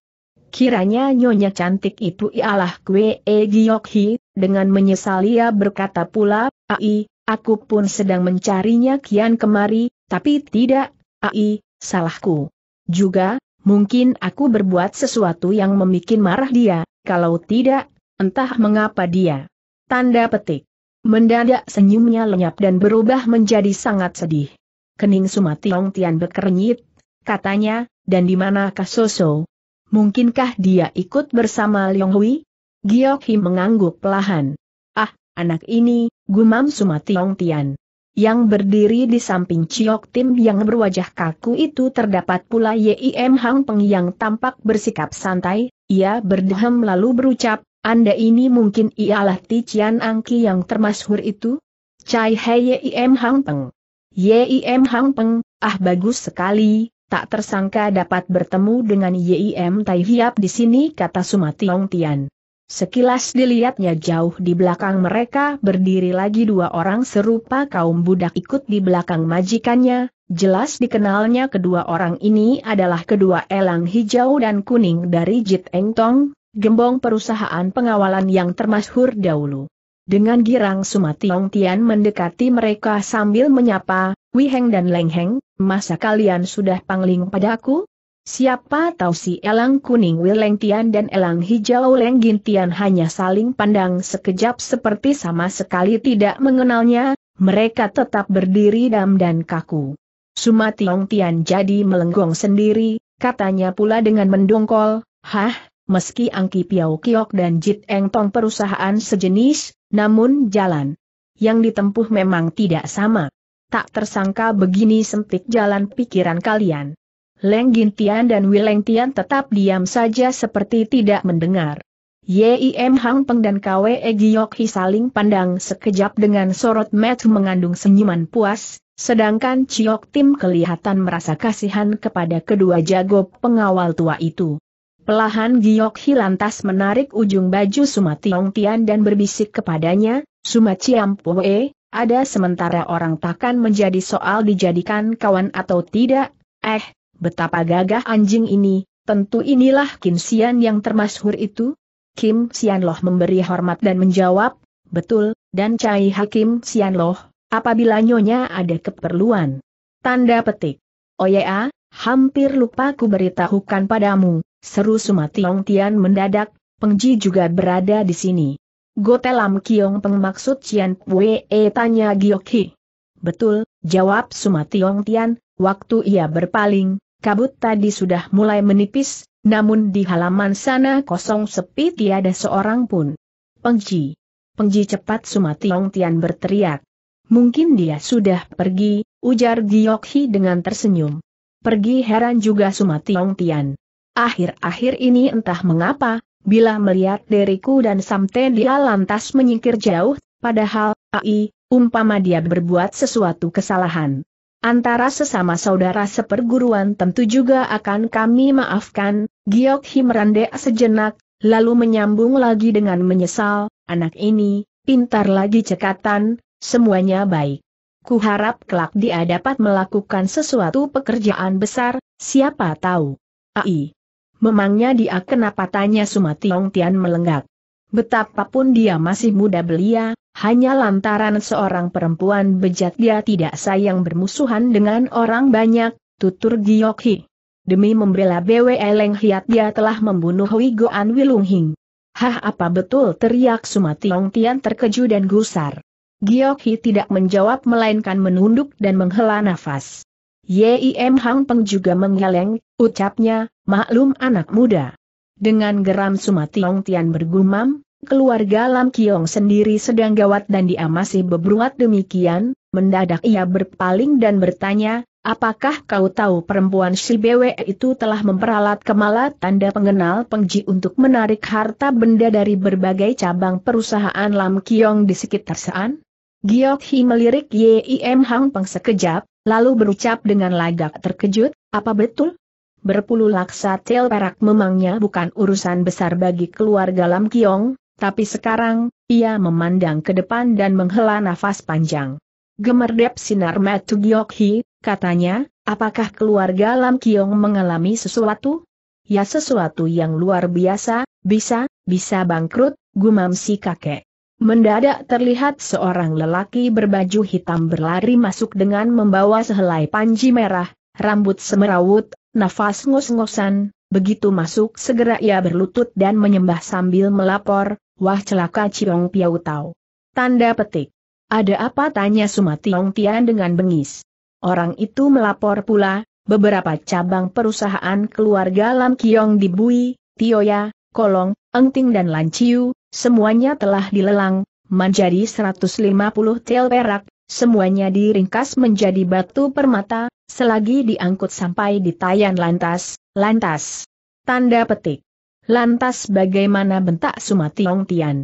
Kiranya nyonya cantik itu ialah kue E Hi, dengan menyesal ia berkata pula, Ai, aku pun sedang mencarinya kian kemari, tapi tidak, Ai, salahku. Juga, mungkin aku berbuat sesuatu yang memikin marah dia, kalau tidak, entah mengapa dia. Tanda petik. Mendadak senyumnya lenyap dan berubah menjadi sangat sedih. Kening Sumationg Tian bekernyit, katanya, dan di manakah Soso, Mungkinkah dia ikut bersama Leong Hui? Giok Hi mengangguk pelahan. Ah, anak ini, gumam Sumationg Tian. Yang berdiri di samping Ciok Tim yang berwajah kaku itu terdapat pula Yim Hang Peng yang tampak bersikap santai, ia berdehem lalu berucap, Anda ini mungkin ialah Tician Angki yang termasyhur itu? Cai Hei Yim Hang Peng. Yim Hang Peng, ah bagus sekali, tak tersangka dapat bertemu dengan YIM Tai Hiap di sini kata Sumationg Tian. Sekilas dilihatnya jauh di belakang mereka berdiri lagi dua orang serupa kaum budak ikut di belakang majikannya, jelas dikenalnya kedua orang ini adalah kedua elang hijau dan kuning dari Jit Eng Tong, gembong perusahaan pengawalan yang termasyhur dahulu. Dengan girang Sumationg Tian mendekati mereka sambil menyapa, Wiheng dan Lengheng, masa kalian sudah pangling padaku? Siapa tahu si Elang Kuning Wileng Tian dan Elang Hijau Leng Gintian hanya saling pandang sekejap seperti sama sekali tidak mengenalnya, mereka tetap berdiri dam dan kaku. Tiong Tian jadi melenggong sendiri, katanya pula dengan mendongkol, Hah, meski Angki Piau Kiok dan Jit Eng Tong perusahaan sejenis, namun jalan yang ditempuh memang tidak sama tak tersangka begini sempit jalan pikiran kalian. Leng Gintian dan Wileng Tian tetap diam saja seperti tidak mendengar. Yim Hang Peng dan Kwe Giok Hi saling pandang sekejap dengan sorot mata mengandung senyuman puas, sedangkan Ciok Tim kelihatan merasa kasihan kepada kedua jago pengawal tua itu. Pelahan Giok Hi lantas menarik ujung baju Sumationg Tian dan berbisik kepadanya, Suma Ciam ada sementara orang takkan menjadi soal dijadikan kawan atau tidak, eh, betapa gagah anjing ini, tentu inilah Kim Sian yang termasyhur itu? Kim Sian Loh memberi hormat dan menjawab, betul, dan Cai Hakim Sian Loh, apabila nyonya ada keperluan. Tanda petik. Oh ya, hampir lupa ku beritahukan padamu, seru Sumationg Tian mendadak, Pengji juga berada di sini. Gotelam Kiong Peng maksud Cian Pue e tanya Giokhi. Betul, jawab Sumationg Tian, waktu ia berpaling, kabut tadi sudah mulai menipis, namun di halaman sana kosong sepi tiada seorang pun. Pengji. Pengji cepat Sumationg Tian berteriak. Mungkin dia sudah pergi, ujar Giokhi dengan tersenyum. Pergi heran juga Sumationg Tian. Akhir-akhir ini entah mengapa, Bila melihat deriku dan Samte dia lantas menyingkir jauh, padahal, ai, umpama dia berbuat sesuatu kesalahan. Antara sesama saudara seperguruan tentu juga akan kami maafkan, Giok Himrande sejenak, lalu menyambung lagi dengan menyesal, anak ini, pintar lagi cekatan, semuanya baik. Kuharap kelak dia dapat melakukan sesuatu pekerjaan besar, siapa tahu. AI. Memangnya dia kenapa tanya Sumationg Tian melenggak. Betapapun dia masih muda belia, hanya lantaran seorang perempuan bejat dia tidak sayang bermusuhan dengan orang banyak, tutur Giokhi. Demi membela BWE Leng Hiat dia telah membunuh Hui Goan Wilunghing. Hah apa betul teriak Sumationg Tian terkejut dan gusar. Giokhi tidak menjawab melainkan menunduk dan menghela nafas. Yim Hang Peng juga menggeleng, ucapnya, maklum anak muda. Dengan geram Sumationg Tian bergumam, keluarga Lam Kiong sendiri sedang gawat dan dia masih demikian, mendadak ia berpaling dan bertanya, apakah kau tahu perempuan si BWE itu telah memperalat kemala tanda pengenal pengji untuk menarik harta benda dari berbagai cabang perusahaan Lam Kiong di sekitar Sean? Giok Hi melirik Yim Hang Peng sekejap, lalu berucap dengan lagak terkejut, apa betul? Berpuluh laksa tel perak memangnya bukan urusan besar bagi keluarga Lam Kiong, tapi sekarang, ia memandang ke depan dan menghela nafas panjang. Gemerdep sinar Matu Giokhi, katanya, apakah keluarga Lam Kiong mengalami sesuatu? Ya sesuatu yang luar biasa, bisa, bisa bangkrut, gumam si kakek. Mendadak terlihat seorang lelaki berbaju hitam berlari masuk dengan membawa sehelai panji merah, rambut semerawut, nafas ngos-ngosan, begitu masuk segera ia berlutut dan menyembah sambil melapor, wah celaka Ciong Piau Tau. Tanda petik. Ada apa tanya Sumationg Tian dengan bengis. Orang itu melapor pula, beberapa cabang perusahaan keluarga Lam Kiong di Bui, Tioya, Kolong, Engting dan Lanciu, semuanya telah dilelang, menjadi 150 tel perak, semuanya diringkas menjadi batu permata, selagi diangkut sampai di tayan lantas, lantas. Tanda petik. Lantas bagaimana bentak Sumationg Tian?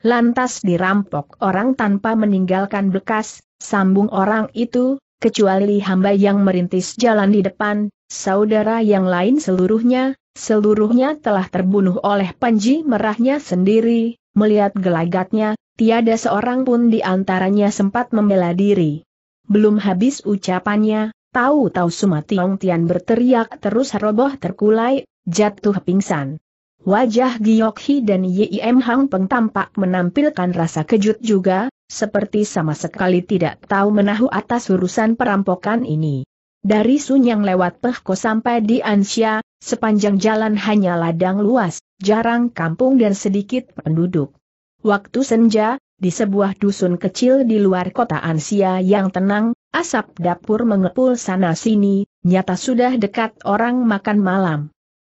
Lantas dirampok orang tanpa meninggalkan bekas, sambung orang itu, kecuali hamba yang merintis jalan di depan, saudara yang lain seluruhnya, Seluruhnya telah terbunuh oleh Panji Merahnya sendiri, melihat gelagatnya, tiada seorang pun di antaranya sempat membela diri. Belum habis ucapannya, tahu-tahu Sumationg Tian berteriak terus roboh terkulai, jatuh pingsan. Wajah Giyokhi dan Yim Hang Peng tampak menampilkan rasa kejut juga, seperti sama sekali tidak tahu menahu atas urusan perampokan ini. Dari Sunyang lewat Pehko sampai di Ansia, Sepanjang jalan hanya ladang luas, jarang kampung dan sedikit penduduk. Waktu senja, di sebuah dusun kecil di luar kota Ansia yang tenang, asap dapur mengepul sana-sini, nyata sudah dekat orang makan malam.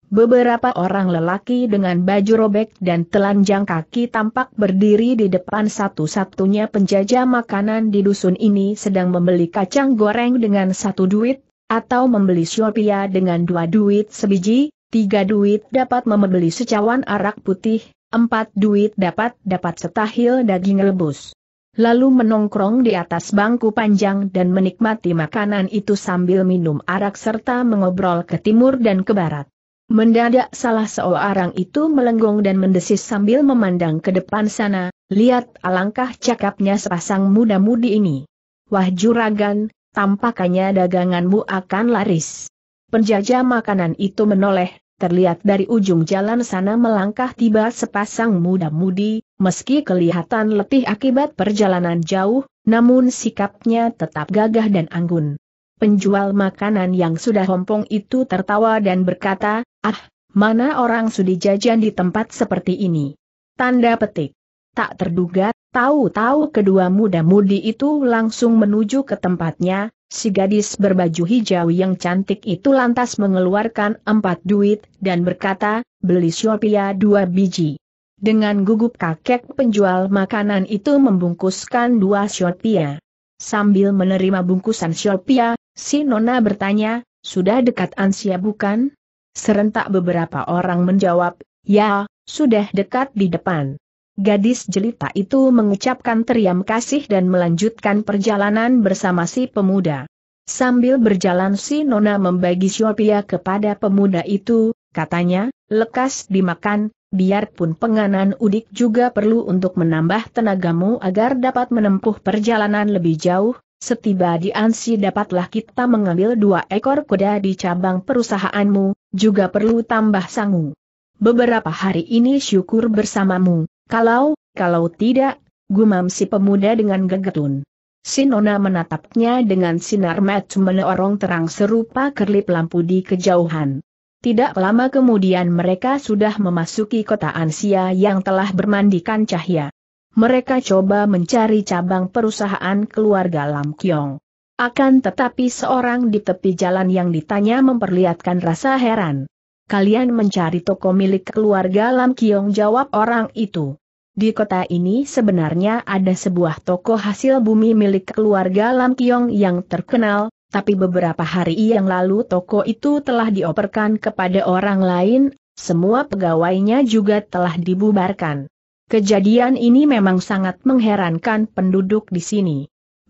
Beberapa orang lelaki dengan baju robek dan telanjang kaki tampak berdiri di depan satu-satunya penjajah makanan di dusun ini sedang membeli kacang goreng dengan satu duit, atau membeli siopia dengan dua duit sebiji, tiga duit dapat membeli secawan arak putih, empat duit dapat dapat setahil daging rebus. Lalu menongkrong di atas bangku panjang dan menikmati makanan itu sambil minum arak serta mengobrol ke timur dan ke barat. Mendadak salah seorang itu melenggong dan mendesis sambil memandang ke depan sana, lihat alangkah cakapnya sepasang muda-mudi ini. Wah juragan, tampaknya daganganmu akan laris. Penjajah makanan itu menoleh, terlihat dari ujung jalan sana melangkah tiba sepasang muda-mudi, meski kelihatan letih akibat perjalanan jauh, namun sikapnya tetap gagah dan anggun. Penjual makanan yang sudah hompong itu tertawa dan berkata, ah, mana orang sudi jajan di tempat seperti ini. Tanda petik. Tak terduga Tahu-tahu kedua muda-mudi itu langsung menuju ke tempatnya, si gadis berbaju hijau yang cantik itu lantas mengeluarkan empat duit dan berkata, beli siopia dua biji. Dengan gugup kakek penjual makanan itu membungkuskan dua siopia. Sambil menerima bungkusan siopia, si nona bertanya, sudah dekat ansia bukan? Serentak beberapa orang menjawab, ya, sudah dekat di depan. Gadis jelita itu mengucapkan teriam kasih dan melanjutkan perjalanan bersama si pemuda. Sambil berjalan si Nona membagi siopia kepada pemuda itu, katanya, lekas dimakan, biarpun penganan udik juga perlu untuk menambah tenagamu agar dapat menempuh perjalanan lebih jauh, Setiba di Ansi dapatlah kita mengambil dua ekor kuda di cabang perusahaanmu, juga perlu tambah sangu. Beberapa hari ini syukur bersamamu, kalau, kalau tidak, gumam si pemuda dengan gegetun. Sinona menatapnya dengan sinar mata meneorong terang serupa kerlip lampu di kejauhan. Tidak lama kemudian mereka sudah memasuki kota Ansia yang telah bermandikan cahaya. Mereka coba mencari cabang perusahaan keluarga Lam Kyong. Akan tetapi seorang di tepi jalan yang ditanya memperlihatkan rasa heran kalian mencari toko milik keluarga Lam Kiong jawab orang itu. Di kota ini sebenarnya ada sebuah toko hasil bumi milik keluarga Lam Kiong yang terkenal, tapi beberapa hari yang lalu toko itu telah dioperkan kepada orang lain, semua pegawainya juga telah dibubarkan. Kejadian ini memang sangat mengherankan penduduk di sini.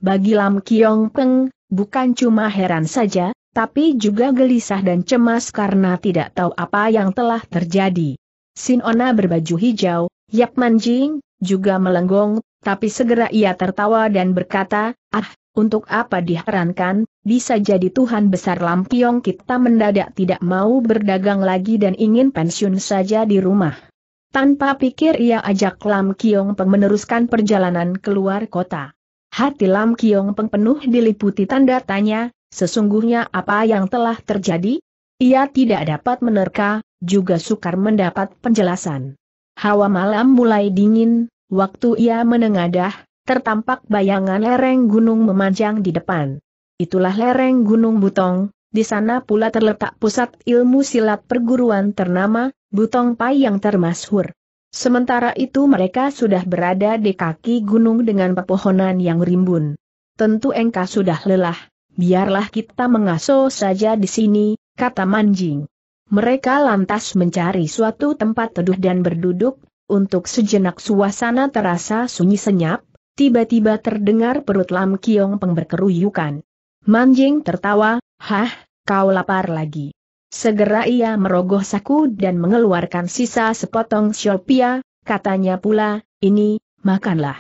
Bagi Lam Kiong Peng, bukan cuma heran saja, tapi juga gelisah dan cemas karena tidak tahu apa yang telah terjadi. Sinona berbaju hijau, Yap Manjing, juga melenggong, tapi segera ia tertawa dan berkata, ah, untuk apa diherankan, bisa jadi Tuhan besar Lampiong kita mendadak tidak mau berdagang lagi dan ingin pensiun saja di rumah. Tanpa pikir ia ajak Lam Kiong Peng meneruskan perjalanan keluar kota. Hati Lam Kiong Peng penuh diliputi tanda tanya, Sesungguhnya apa yang telah terjadi? Ia tidak dapat menerka, juga sukar mendapat penjelasan. Hawa malam mulai dingin, waktu ia menengadah, tertampak bayangan lereng gunung memanjang di depan. Itulah lereng Gunung Butong, di sana pula terletak pusat ilmu silat perguruan ternama, Butong Pai yang termasyhur. Sementara itu mereka sudah berada di kaki gunung dengan pepohonan yang rimbun. Tentu engkau sudah lelah, biarlah kita mengaso saja di sini, kata Manjing. Mereka lantas mencari suatu tempat teduh dan berduduk, untuk sejenak suasana terasa sunyi senyap, tiba-tiba terdengar perut Lam Kiong Peng berkeruyukan. Manjing tertawa, hah, kau lapar lagi. Segera ia merogoh saku dan mengeluarkan sisa sepotong siopia, katanya pula, ini, makanlah.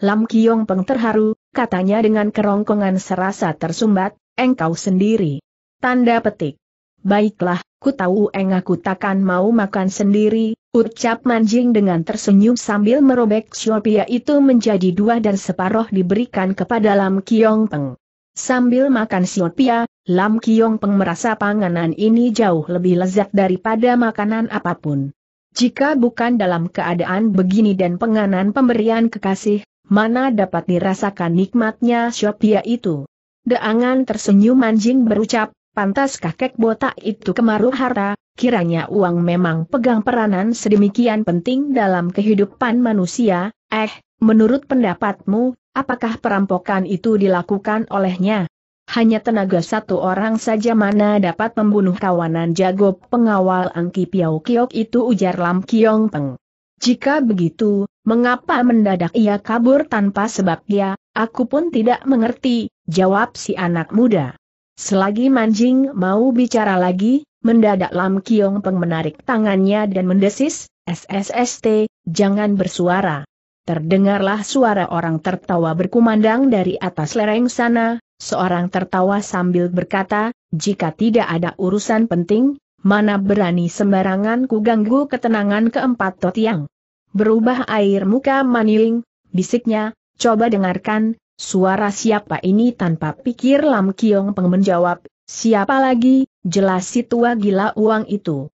Lam Kiong Peng terharu, katanya dengan kerongkongan serasa tersumbat, engkau sendiri. Tanda petik. Baiklah, ku tahu eng aku takkan mau makan sendiri, ucap Manjing dengan tersenyum sambil merobek siopia itu menjadi dua dan separoh diberikan kepada Lam Kiong Peng. Sambil makan siopia, Lam Kiong Peng merasa panganan ini jauh lebih lezat daripada makanan apapun. Jika bukan dalam keadaan begini dan penganan pemberian kekasih, mana dapat dirasakan nikmatnya Shopia ya itu. Deangan tersenyum manjing berucap, pantas kakek botak itu kemaruh harta, kiranya uang memang pegang peranan sedemikian penting dalam kehidupan manusia, eh, menurut pendapatmu, apakah perampokan itu dilakukan olehnya? Hanya tenaga satu orang saja mana dapat membunuh kawanan jago pengawal Angki Piau Kiok itu ujar Lam Kiong Peng. Jika begitu, mengapa mendadak ia kabur tanpa sebab dia, aku pun tidak mengerti, jawab si anak muda. Selagi Manjing mau bicara lagi, mendadak Lam Kiong Peng menarik tangannya dan mendesis, SSST, jangan bersuara. Terdengarlah suara orang tertawa berkumandang dari atas lereng sana, seorang tertawa sambil berkata, jika tidak ada urusan penting, mana berani sembarangan kuganggu ketenangan keempat totiang. Berubah air muka maniling, bisiknya, coba dengarkan, suara siapa ini tanpa pikir Lam Kiong Peng menjawab, siapa lagi, jelas si tua gila uang itu.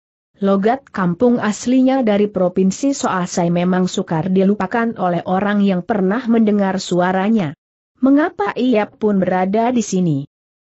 Logat kampung aslinya dari Provinsi Soasai memang sukar dilupakan oleh orang yang pernah mendengar suaranya. Mengapa ia pun berada di sini?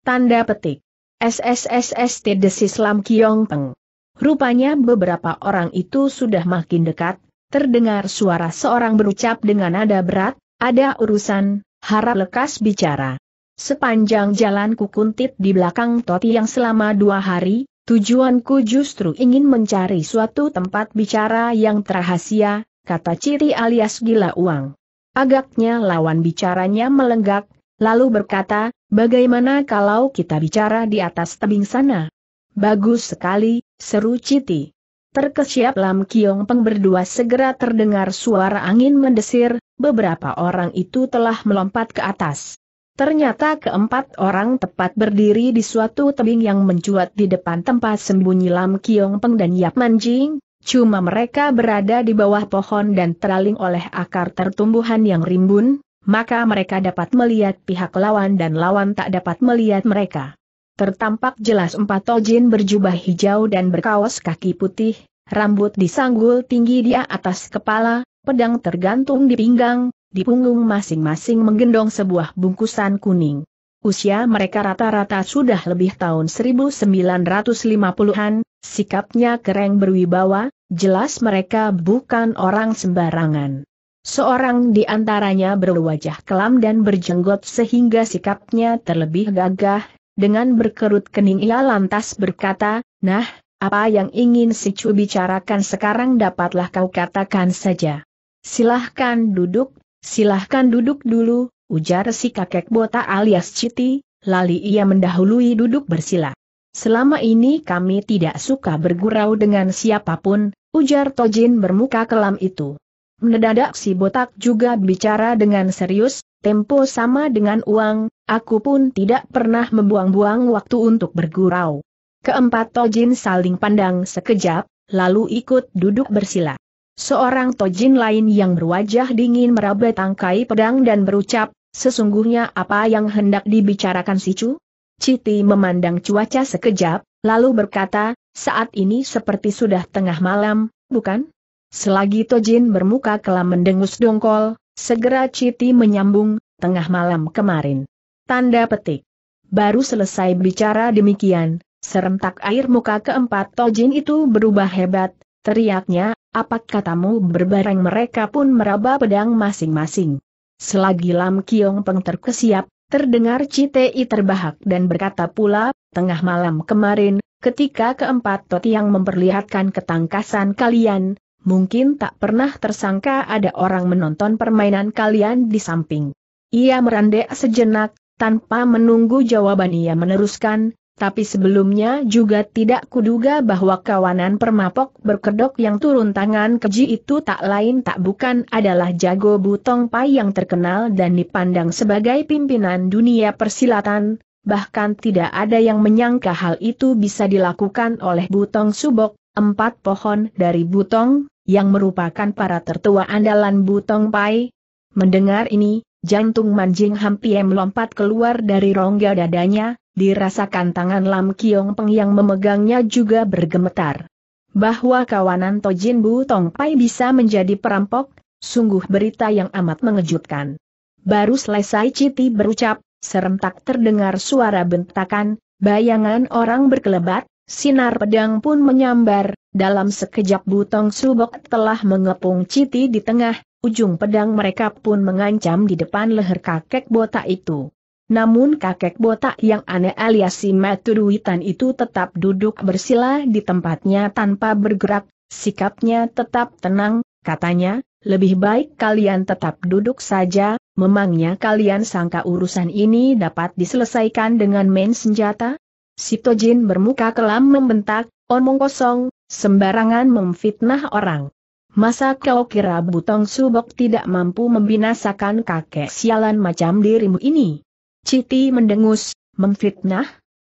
Tanda petik. SSSST desis Lam Kiong Peng. Rupanya beberapa orang itu sudah makin dekat, terdengar suara seorang berucap dengan nada berat, ada urusan, harap lekas bicara. Sepanjang jalan kukuntit di belakang Toti yang selama dua hari, tujuanku justru ingin mencari suatu tempat bicara yang terahasia, kata ciri alias gila uang. Agaknya lawan bicaranya melenggak, lalu berkata, Bagaimana kalau kita bicara di atas tebing sana? Bagus sekali, seru Citi. Terkesiap Lam Kiong Peng berdua segera terdengar suara angin mendesir, beberapa orang itu telah melompat ke atas. Ternyata keempat orang tepat berdiri di suatu tebing yang mencuat di depan tempat sembunyi Lam Kiong Peng dan Yap Manjing, cuma mereka berada di bawah pohon dan teraling oleh akar tertumbuhan yang rimbun, maka mereka dapat melihat pihak lawan dan lawan tak dapat melihat mereka. Tertampak jelas empat tojin berjubah hijau dan berkaos kaki putih, rambut disanggul tinggi di atas kepala, pedang tergantung di pinggang, di punggung masing-masing menggendong sebuah bungkusan kuning. Usia mereka rata-rata sudah lebih tahun 1950-an, sikapnya keren berwibawa, jelas mereka bukan orang sembarangan. Seorang di antaranya berwajah kelam dan berjenggot sehingga sikapnya terlebih gagah, dengan berkerut kening ia lantas berkata, Nah, apa yang ingin si Cu bicarakan sekarang dapatlah kau katakan saja. Silahkan duduk, silahkan duduk dulu, ujar si kakek bota alias Citi, lali ia mendahului duduk bersila. Selama ini kami tidak suka bergurau dengan siapapun, ujar Tojin bermuka kelam itu. Mendadak si botak juga bicara dengan serius, tempo sama dengan uang, aku pun tidak pernah membuang-buang waktu untuk bergurau. Keempat Tojin saling pandang sekejap, lalu ikut duduk bersila. Seorang Tojin lain yang berwajah dingin meraba tangkai pedang dan berucap, sesungguhnya apa yang hendak dibicarakan si Chu? Citi memandang cuaca sekejap, lalu berkata, saat ini seperti sudah tengah malam, bukan? Selagi Tojin bermuka kelam mendengus dongkol, segera Citi menyambung, tengah malam kemarin. Tanda petik. Baru selesai bicara demikian, serentak air muka keempat Tojin itu berubah hebat, teriaknya, apa katamu berbareng mereka pun meraba pedang masing-masing. Selagi Lam Kiong Peng terkesiap, terdengar Citi terbahak dan berkata pula, tengah malam kemarin, ketika keempat Toti yang memperlihatkan ketangkasan kalian, mungkin tak pernah tersangka ada orang menonton permainan kalian di samping. Ia merandek sejenak, tanpa menunggu jawaban ia meneruskan, tapi sebelumnya juga tidak kuduga bahwa kawanan permapok berkedok yang turun tangan keji itu tak lain tak bukan adalah jago butong pai yang terkenal dan dipandang sebagai pimpinan dunia persilatan, bahkan tidak ada yang menyangka hal itu bisa dilakukan oleh butong subok, empat pohon dari butong, yang merupakan para tertua andalan Butong Pai. Mendengar ini, jantung Manjing hampir melompat keluar dari rongga dadanya, dirasakan tangan Lam Kiong Peng yang memegangnya juga bergemetar. Bahwa kawanan Tojin Butong Pai bisa menjadi perampok, sungguh berita yang amat mengejutkan. Baru selesai Citi berucap, serentak terdengar suara bentakan, bayangan orang berkelebat, Sinar pedang pun menyambar, dalam sekejap butong subok telah mengepung Citi di tengah, ujung pedang mereka pun mengancam di depan leher kakek botak itu. Namun kakek botak yang aneh alias si Maturuitan itu tetap duduk bersila di tempatnya tanpa bergerak, sikapnya tetap tenang, katanya, lebih baik kalian tetap duduk saja, memangnya kalian sangka urusan ini dapat diselesaikan dengan main senjata? Si Tojin bermuka kelam membentak, omong kosong, sembarangan memfitnah orang. Masa kau kira Butong Subok tidak mampu membinasakan kakek sialan macam dirimu ini? Citi mendengus, memfitnah?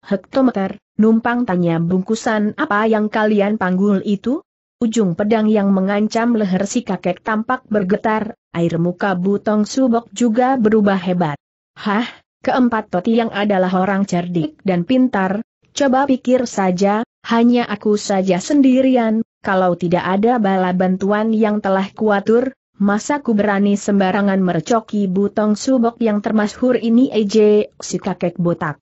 Hektometer, numpang tanya bungkusan apa yang kalian panggul itu? Ujung pedang yang mengancam leher si kakek tampak bergetar, air muka Butong Subok juga berubah hebat. Hah, Keempat Toti yang adalah orang cerdik dan pintar, coba pikir saja, hanya aku saja sendirian, kalau tidak ada bala bantuan yang telah kuatur, masa ku berani sembarangan mercoki butong subok yang termasyhur ini ej, si kakek botak.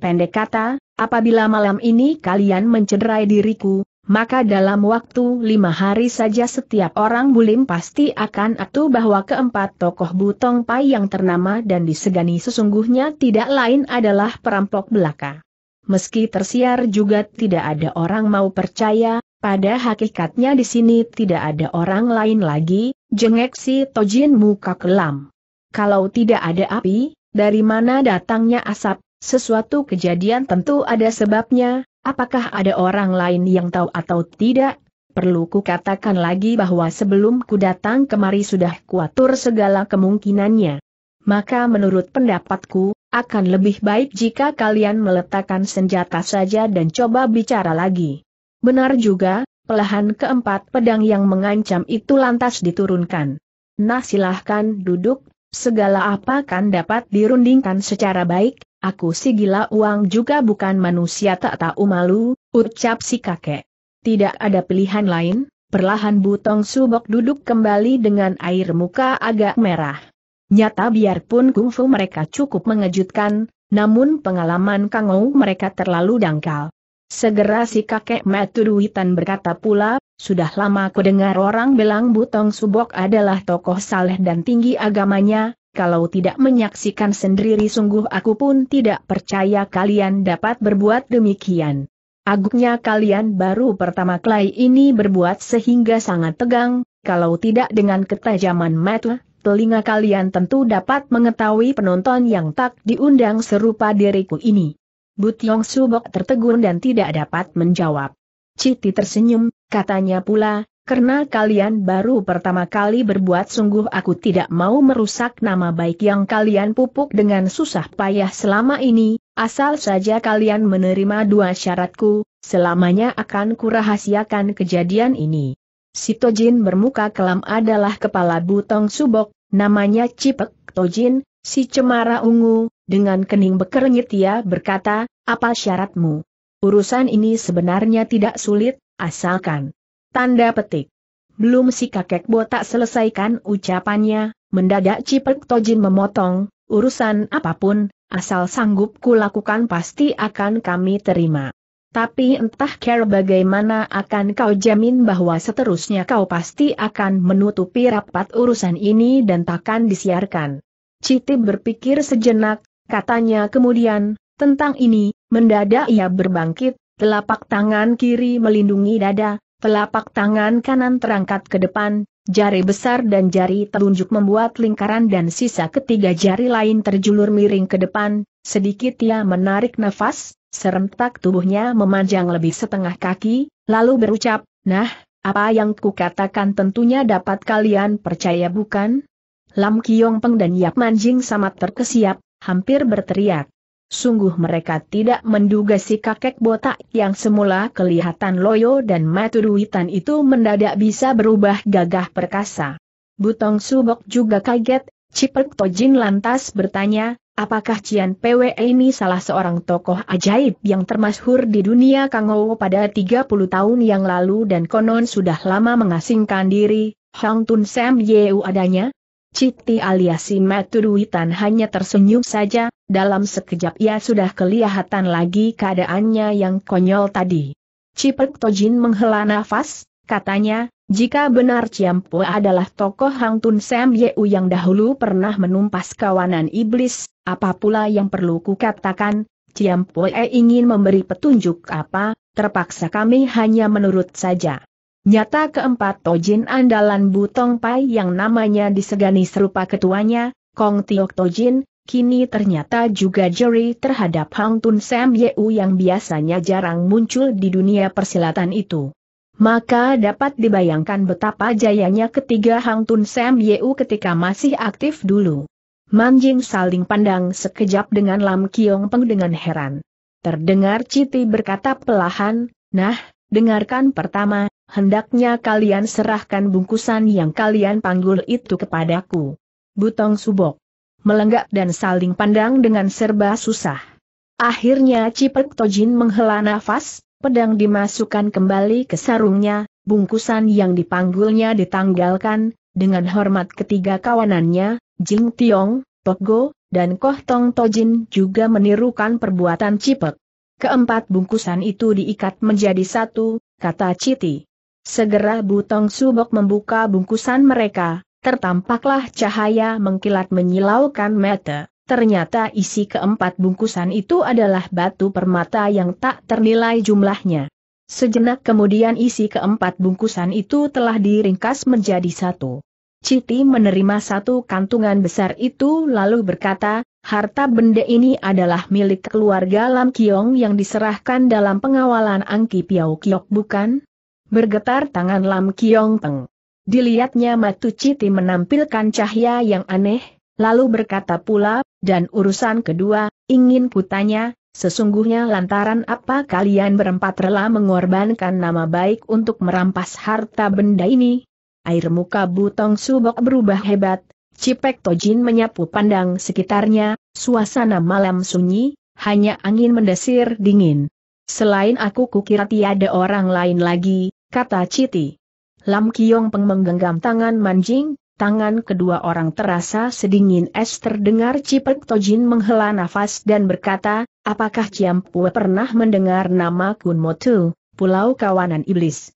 Pendek kata, apabila malam ini kalian mencederai diriku, maka dalam waktu lima hari saja setiap orang bulim pasti akan atu bahwa keempat tokoh Butong Pai yang ternama dan disegani sesungguhnya tidak lain adalah perampok belaka. Meski tersiar juga tidak ada orang mau percaya, pada hakikatnya di sini tidak ada orang lain lagi, jengek si Tojin muka kelam. Kalau tidak ada api, dari mana datangnya asap, sesuatu kejadian tentu ada sebabnya, apakah ada orang lain yang tahu atau tidak? Perlu ku katakan lagi bahwa sebelum ku datang kemari sudah kuatur segala kemungkinannya. Maka menurut pendapatku, akan lebih baik jika kalian meletakkan senjata saja dan coba bicara lagi. Benar juga, pelahan keempat pedang yang mengancam itu lantas diturunkan. Nah silahkan duduk, segala apa kan dapat dirundingkan secara baik, Aku si gila uang juga bukan manusia tak tahu malu, ucap si kakek. Tidak ada pilihan lain, perlahan Butong Subok duduk kembali dengan air muka agak merah. Nyata biarpun kungfu mereka cukup mengejutkan, namun pengalaman kangou mereka terlalu dangkal. Segera si kakek Maturuitan berkata pula, sudah lama ku dengar orang bilang Butong Subok adalah tokoh saleh dan tinggi agamanya, kalau tidak menyaksikan sendiri sungguh aku pun tidak percaya kalian dapat berbuat demikian. Agungnya kalian baru pertama kali ini berbuat sehingga sangat tegang, kalau tidak dengan ketajaman mata, telinga kalian tentu dapat mengetahui penonton yang tak diundang serupa diriku ini. Butyong Subok tertegun dan tidak dapat menjawab. Citi tersenyum, katanya pula, karena kalian baru pertama kali berbuat sungguh aku tidak mau merusak nama baik yang kalian pupuk dengan susah payah selama ini, asal saja kalian menerima dua syaratku, selamanya akan kurahasiakan kejadian ini. Sitojin bermuka kelam adalah kepala butong subok, namanya Cipek Tojin, si cemara ungu, dengan kening bekernyit ia berkata, apa syaratmu? Urusan ini sebenarnya tidak sulit, asalkan Tanda petik. Belum si kakek botak selesaikan ucapannya, mendadak Cipek Tojin memotong, urusan apapun, asal sanggup kulakukan pasti akan kami terima. Tapi entah care bagaimana akan kau jamin bahwa seterusnya kau pasti akan menutupi rapat urusan ini dan takkan disiarkan. Citi berpikir sejenak, katanya kemudian, tentang ini, mendadak ia berbangkit, telapak tangan kiri melindungi dada, Telapak tangan kanan terangkat ke depan, jari besar dan jari telunjuk membuat lingkaran dan sisa ketiga jari lain terjulur miring ke depan, sedikit ia menarik nafas, serentak tubuhnya memanjang lebih setengah kaki, lalu berucap, Nah, apa yang kukatakan tentunya dapat kalian percaya bukan? Lam Kiong Peng dan Yap Manjing sama terkesiap, hampir berteriak. Sungguh mereka tidak menduga si kakek botak yang semula kelihatan loyo dan matu itu mendadak bisa berubah gagah perkasa. Butong Subok juga kaget, Cipek Tojin lantas bertanya, apakah Cian PW ini salah seorang tokoh ajaib yang termasyhur di dunia Kangowo pada 30 tahun yang lalu dan konon sudah lama mengasingkan diri, Hang Tun Sam Yeu adanya? Citi alias si hanya tersenyum saja, dalam sekejap ia sudah kelihatan lagi keadaannya yang konyol tadi. Cipek Tojin menghela nafas, katanya, jika benar Ciampo adalah tokoh Hang Tun Sam Yeu yang dahulu pernah menumpas kawanan iblis, apa pula yang perlu kukatakan, Ciampo ingin memberi petunjuk apa, terpaksa kami hanya menurut saja. Nyata keempat Tojin andalan Butong Pai yang namanya disegani serupa ketuanya, Kong Tiok Tojin, kini ternyata juga juri terhadap Hang Tun Sam Yeu yang biasanya jarang muncul di dunia persilatan itu. Maka dapat dibayangkan betapa jayanya ketiga Hang Tun Sam Yeu ketika masih aktif dulu. Manjing saling pandang sekejap dengan Lam Kiong Peng dengan heran. Terdengar Citi berkata pelahan, nah, dengarkan pertama, hendaknya kalian serahkan bungkusan yang kalian panggul itu kepadaku. Butong Subok. Melenggak dan saling pandang dengan serba susah. Akhirnya Cipek Tojin menghela nafas, pedang dimasukkan kembali ke sarungnya, bungkusan yang dipanggulnya ditanggalkan, dengan hormat ketiga kawanannya, Jing Tiong, Pekgo, dan Koh Tong Tojin juga menirukan perbuatan Cipek. Keempat bungkusan itu diikat menjadi satu, kata Citi. Segera Butong Subok membuka bungkusan mereka, tertampaklah cahaya mengkilat menyilaukan mata. Ternyata isi keempat bungkusan itu adalah batu permata yang tak ternilai jumlahnya. Sejenak kemudian isi keempat bungkusan itu telah diringkas menjadi satu. Citi menerima satu kantungan besar itu lalu berkata, harta benda ini adalah milik keluarga Lam Kiong yang diserahkan dalam pengawalan Angki Piau Kiok bukan? Bergetar tangan Lam Kiong Teng. Dilihatnya Matu Citi menampilkan cahaya yang aneh, lalu berkata pula, dan urusan kedua, ingin kutanya, sesungguhnya lantaran apa kalian berempat rela mengorbankan nama baik untuk merampas harta benda ini? Air muka Butong Subok berubah hebat, Cipek Tojin menyapu pandang sekitarnya, suasana malam sunyi, hanya angin mendesir dingin. Selain aku kukira tiada orang lain lagi, kata Citi. Lam Kiong Peng menggenggam tangan Manjing, tangan kedua orang terasa sedingin es terdengar Cipek Tojin menghela nafas dan berkata, apakah Ciam Pue pernah mendengar nama Kun Motu, Pulau Kawanan Iblis?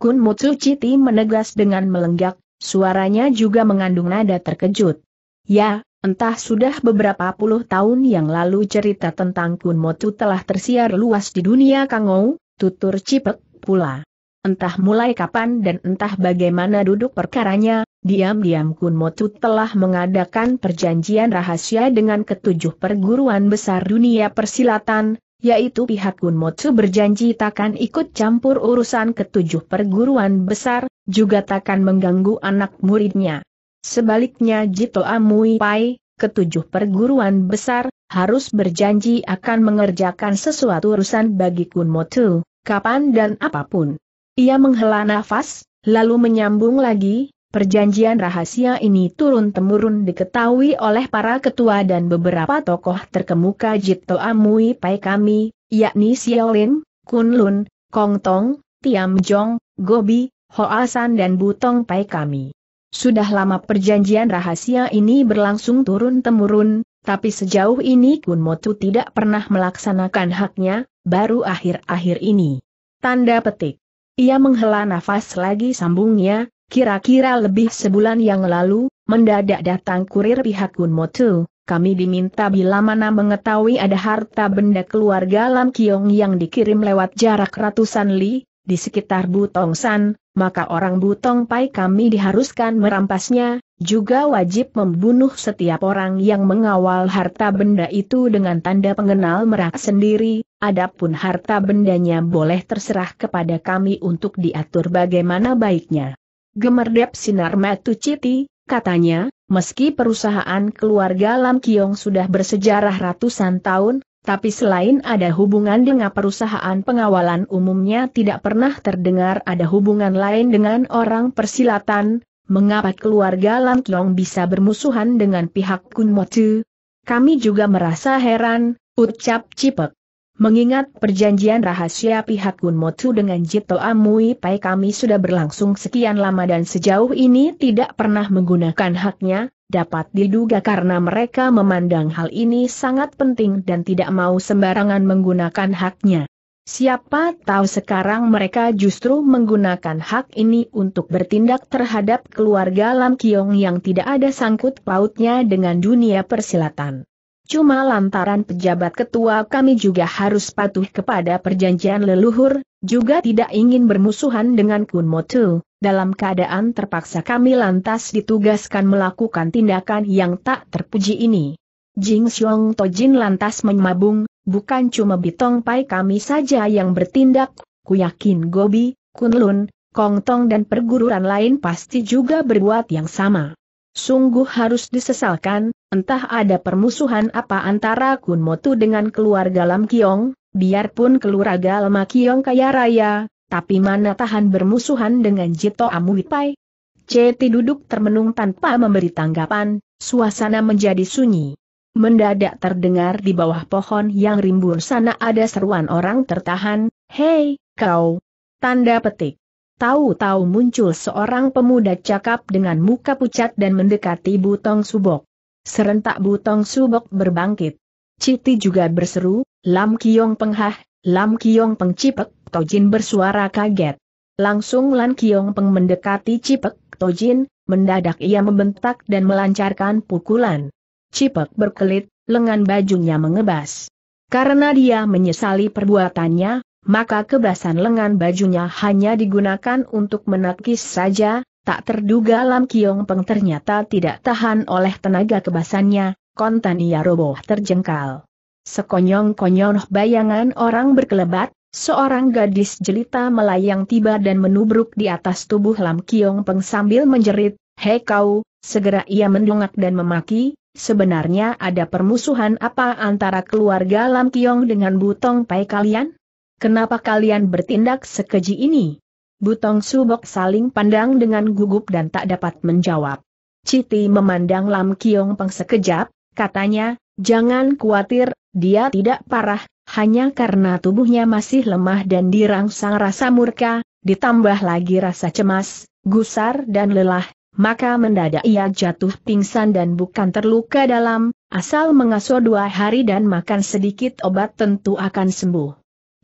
Kun Motu Citi menegas dengan melenggak, suaranya juga mengandung nada terkejut. Ya, Entah sudah beberapa puluh tahun yang lalu cerita tentang Kun Motu telah tersiar luas di dunia Kangou, tutur Cipek pula. Entah mulai kapan dan entah bagaimana duduk perkaranya, diam-diam Kun Motu telah mengadakan perjanjian rahasia dengan ketujuh perguruan besar dunia persilatan, yaitu pihak Kun Motu berjanji takkan ikut campur urusan ketujuh perguruan besar, juga takkan mengganggu anak muridnya. Sebaliknya Jito Amui Pai, ketujuh perguruan besar, harus berjanji akan mengerjakan sesuatu urusan bagi Kun Motu, kapan dan apapun. Ia menghela nafas, lalu menyambung lagi, perjanjian rahasia ini turun-temurun diketahui oleh para ketua dan beberapa tokoh terkemuka Jito Amui Pai kami, yakni Xiaolin, Kunlun, Kongtong, Tiam Jong, Gobi, Hoasan dan Butong Pai kami. Sudah lama perjanjian rahasia ini berlangsung turun-temurun, tapi sejauh ini Kun Motu tidak pernah melaksanakan haknya, baru akhir-akhir ini. Tanda petik. Ia menghela nafas lagi sambungnya, kira-kira lebih sebulan yang lalu, mendadak datang kurir pihak Kun Motu, kami diminta bila mana mengetahui ada harta benda keluarga Lam Kiong yang dikirim lewat jarak ratusan li, di sekitar Butongsan maka orang Butong Pai kami diharuskan merampasnya, juga wajib membunuh setiap orang yang mengawal harta benda itu dengan tanda pengenal merak sendiri, adapun harta bendanya boleh terserah kepada kami untuk diatur bagaimana baiknya. Gemerdep sinar metu citi, katanya, meski perusahaan keluarga Lam Kiong sudah bersejarah ratusan tahun, tapi selain ada hubungan dengan perusahaan pengawalan umumnya tidak pernah terdengar ada hubungan lain dengan orang persilatan, mengapa keluarga Lam Kiong bisa bermusuhan dengan pihak Kun Tzu? Kami juga merasa heran, ucap Cipek. Mengingat perjanjian rahasia pihak Gunmotu dengan Jito Amui Pai kami sudah berlangsung sekian lama dan sejauh ini tidak pernah menggunakan haknya, dapat diduga karena mereka memandang hal ini sangat penting dan tidak mau sembarangan menggunakan haknya. Siapa tahu sekarang mereka justru menggunakan hak ini untuk bertindak terhadap keluarga Lam Kiong yang tidak ada sangkut pautnya dengan dunia persilatan. Cuma lantaran pejabat ketua kami juga harus patuh kepada perjanjian leluhur, juga tidak ingin bermusuhan dengan Kunmotu. Dalam keadaan terpaksa kami lantas ditugaskan melakukan tindakan yang tak terpuji ini. Jing Xiong Tojin lantas menyambung, bukan cuma Bitong Pai kami saja yang bertindak, ku yakin Gobi, Kunlun, Kongtong dan perguruan lain pasti juga berbuat yang sama. Sungguh harus disesalkan, Entah ada permusuhan apa antara Kun Motu dengan keluarga Lam Kiong, biarpun keluarga Lam Kiong kaya raya, tapi mana tahan bermusuhan dengan Jito Amuipai? Ceti duduk termenung tanpa memberi tanggapan, suasana menjadi sunyi. Mendadak terdengar di bawah pohon yang rimbun sana ada seruan orang tertahan, Hei, kau! Tanda petik. Tahu-tahu muncul seorang pemuda cakap dengan muka pucat dan mendekati Butong Subok. Serentak Butong Subok berbangkit. Citi juga berseru, Lam Kiong Penghah, Lam Kiong Peng Tojin bersuara kaget. Langsung Lan Kiong Peng mendekati Cipek, Tojin, mendadak ia membentak dan melancarkan pukulan. Cipek berkelit, lengan bajunya mengebas. Karena dia menyesali perbuatannya, maka kebasan lengan bajunya hanya digunakan untuk menakis saja, Tak terduga Lam Kiong Peng ternyata tidak tahan oleh tenaga kebasannya, kontan ia roboh terjengkal. Sekonyong-konyong bayangan orang berkelebat, seorang gadis jelita melayang tiba dan menubruk di atas tubuh Lam Kiong Peng sambil menjerit, Hei kau, segera ia mendongak dan memaki, sebenarnya ada permusuhan apa antara keluarga Lam Kiong dengan Butong Pai kalian? Kenapa kalian bertindak sekeji ini? Butong Subok saling pandang dengan gugup dan tak dapat menjawab. Citi memandang Lam Kiong Peng sekejap, katanya, jangan khawatir, dia tidak parah, hanya karena tubuhnya masih lemah dan dirangsang rasa murka, ditambah lagi rasa cemas, gusar dan lelah, maka mendadak ia jatuh pingsan dan bukan terluka dalam, asal mengasuh dua hari dan makan sedikit obat tentu akan sembuh.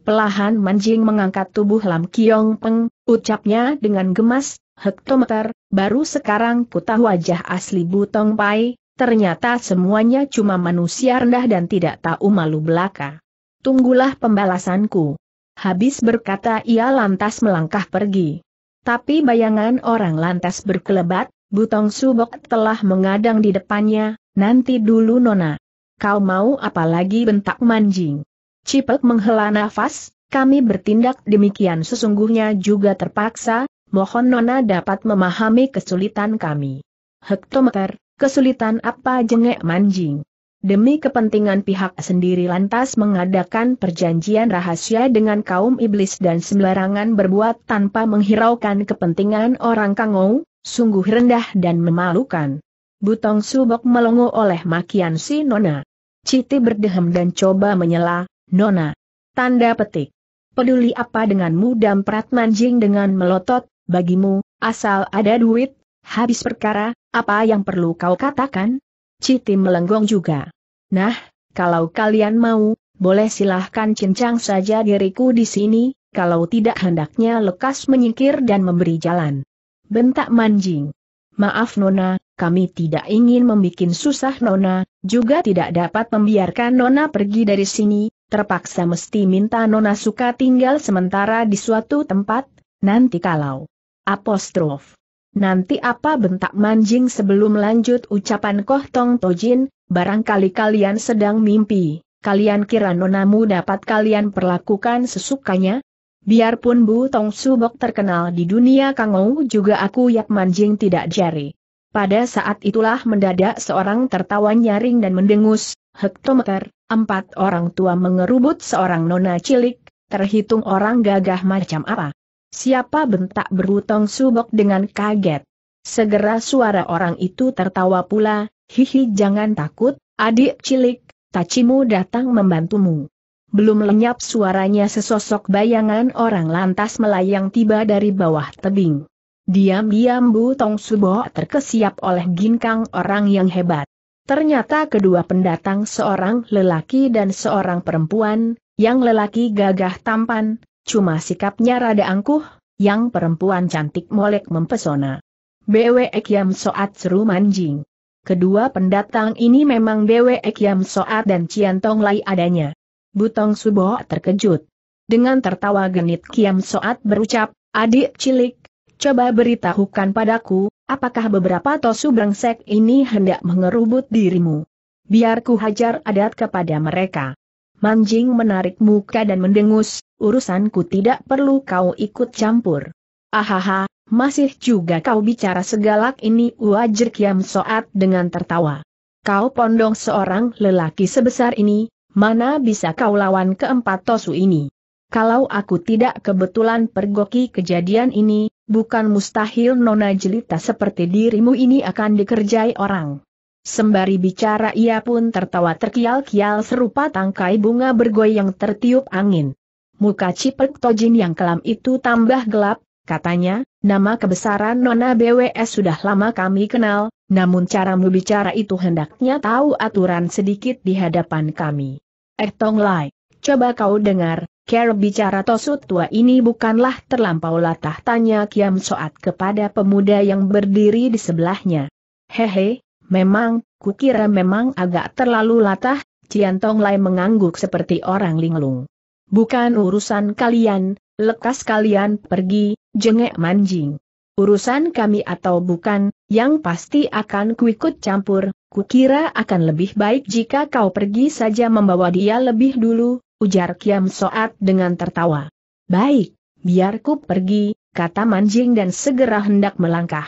Pelahan Manjing mengangkat tubuh Lam Kiong Peng, ucapnya dengan gemas, hektometer, baru sekarang ku tahu wajah asli Butong Pai, ternyata semuanya cuma manusia rendah dan tidak tahu malu belaka. Tunggulah pembalasanku. Habis berkata ia lantas melangkah pergi. Tapi bayangan orang lantas berkelebat, Butong Subok telah mengadang di depannya, nanti dulu nona. Kau mau apa lagi bentak manjing? Cipek menghela nafas, kami bertindak demikian sesungguhnya juga terpaksa, mohon Nona dapat memahami kesulitan kami. Hektometer, kesulitan apa jengek manjing? Demi kepentingan pihak sendiri lantas mengadakan perjanjian rahasia dengan kaum iblis dan sembarangan berbuat tanpa menghiraukan kepentingan orang kangou, sungguh rendah dan memalukan. Butong Subok melongo oleh makian si Nona. Citi berdehem dan coba menyela, Nona. Tanda petik. Peduli apa denganmu dan manjing dengan melotot, bagimu, asal ada duit, habis perkara, apa yang perlu kau katakan? Citi melenggong juga. Nah, kalau kalian mau, boleh silahkan cincang saja diriku di sini, kalau tidak hendaknya lekas menyingkir dan memberi jalan. Bentak manjing. Maaf Nona, kami tidak ingin membuat susah Nona, juga tidak dapat membiarkan Nona pergi dari sini, terpaksa mesti minta Nona Suka tinggal sementara di suatu tempat, nanti kalau. Apostrof. Nanti apa bentak manjing sebelum lanjut ucapan Koh Tong Tojin, barangkali kalian sedang mimpi, kalian kira nonamu dapat kalian perlakukan sesukanya? Biarpun Bu Tong Subok terkenal di dunia Kangou juga aku yak manjing tidak jari. Pada saat itulah mendadak seorang tertawa nyaring dan mendengus, hektometer, empat orang tua mengerubut seorang nona cilik, terhitung orang gagah macam apa. Siapa bentak berhutong subok dengan kaget. Segera suara orang itu tertawa pula, hihi jangan takut, adik cilik, tacimu datang membantumu. Belum lenyap suaranya sesosok bayangan orang lantas melayang tiba dari bawah tebing. Diam-diam Bu Tong Subo terkesiap oleh ginkang orang yang hebat. Ternyata kedua pendatang seorang lelaki dan seorang perempuan, yang lelaki gagah tampan, cuma sikapnya rada angkuh, yang perempuan cantik molek mempesona. Bwe kiam Soat seru manjing. Kedua pendatang ini memang Bwe kiam Soat dan Cian Tong Lai adanya. Butong Subo terkejut. Dengan tertawa genit Kiam Soat berucap, adik cilik, coba beritahukan padaku, Apakah beberapa tosu brengsek ini hendak mengerubut dirimu? Biarku hajar adat kepada mereka. Manjing menarik muka dan mendengus, urusanku tidak perlu kau ikut campur. Ahaha, masih juga kau bicara segalak ini wajar Kiam Soat dengan tertawa. Kau pondong seorang lelaki sebesar ini, mana bisa kau lawan keempat tosu ini? kalau aku tidak kebetulan pergoki kejadian ini, bukan mustahil nona jelita seperti dirimu ini akan dikerjai orang. Sembari bicara ia pun tertawa terkial-kial serupa tangkai bunga bergoyang tertiup angin. Muka Cipek Tojin yang kelam itu tambah gelap, katanya, nama kebesaran Nona BWS sudah lama kami kenal, namun caramu bicara itu hendaknya tahu aturan sedikit di hadapan kami. Eh Tong Lai, coba kau dengar, Care bicara tosut tua ini bukanlah terlampau latah tanya Kiam Soat kepada pemuda yang berdiri di sebelahnya. Hehe, memang, kukira memang agak terlalu latah, Cian Tong Lai mengangguk seperti orang linglung. Bukan urusan kalian, lekas kalian pergi, jengek manjing. Urusan kami atau bukan, yang pasti akan kuikut campur, kukira akan lebih baik jika kau pergi saja membawa dia lebih dulu, ujar Kiam Soat dengan tertawa. Baik, biarku pergi, kata Manjing dan segera hendak melangkah.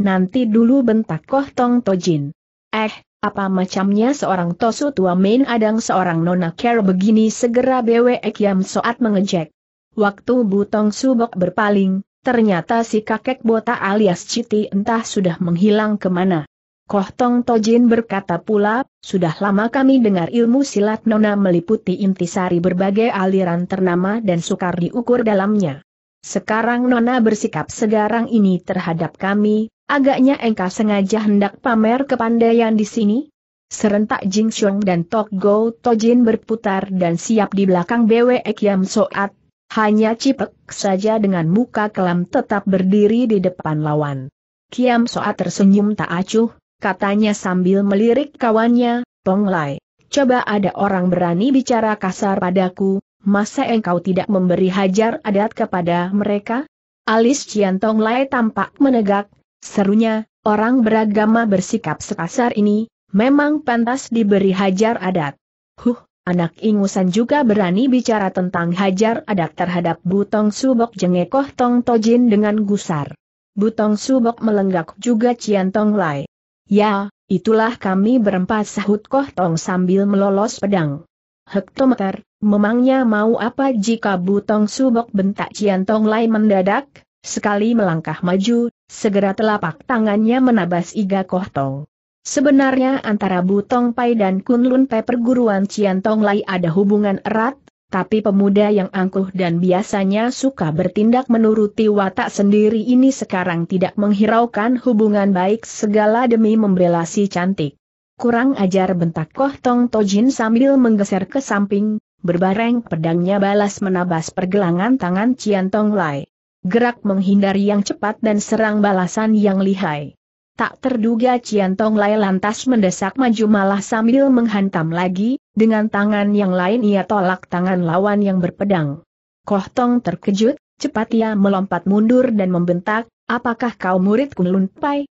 Nanti dulu bentak Koh Tong Tojin. Eh, apa macamnya seorang tosu tua main adang seorang nona care begini segera BWE Kiam Soat mengejek. Waktu Butong Subok berpaling, ternyata si kakek botak alias Citi entah sudah menghilang kemana. Koh Tong Tojin berkata pula, sudah lama kami dengar ilmu silat nona meliputi intisari berbagai aliran ternama dan sukar diukur dalamnya. Sekarang nona bersikap segarang ini terhadap kami, agaknya engkau sengaja hendak pamer kepandaian di sini? Serentak Jing Xiong dan Tok Go Tojin berputar dan siap di belakang Bwe Kiam Soat, hanya Cipek saja dengan muka kelam tetap berdiri di depan lawan. Kiam Soat tersenyum tak acuh, katanya sambil melirik kawannya, Tong Lai. Coba ada orang berani bicara kasar padaku, masa engkau tidak memberi hajar adat kepada mereka? Alis Cian Tong Lai tampak menegak, serunya, orang beragama bersikap sekasar ini, memang pantas diberi hajar adat. Huh, anak ingusan juga berani bicara tentang hajar adat terhadap Butong Subok jengekoh Tong Tojin dengan gusar. Butong Subok melenggak juga Cian Tong Lai. Ya, itulah kami berempat sahut Koh Tong sambil melolos pedang. Hektometer, memangnya mau apa jika Butong Subok bentak Cian Tong Lai mendadak? Sekali melangkah maju, segera telapak tangannya menabas iga Koh Tong. Sebenarnya antara Butong Pai dan Kunlun Pai perguruan Cian Tong Lai ada hubungan erat, tapi pemuda yang angkuh dan biasanya suka bertindak menuruti watak sendiri ini sekarang tidak menghiraukan hubungan baik segala demi membela si cantik. Kurang ajar bentak Koh Tong Tojin sambil menggeser ke samping, berbareng pedangnya balas menabas pergelangan tangan Cian Tong Lai. Gerak menghindari yang cepat dan serang balasan yang lihai. Tak terduga Cian Tong Lai lantas mendesak maju malah sambil menghantam lagi, dengan tangan yang lain ia tolak tangan lawan yang berpedang. Koh Tong terkejut, cepat ia melompat mundur dan membentak, apakah kau murid Kun Lun Pai?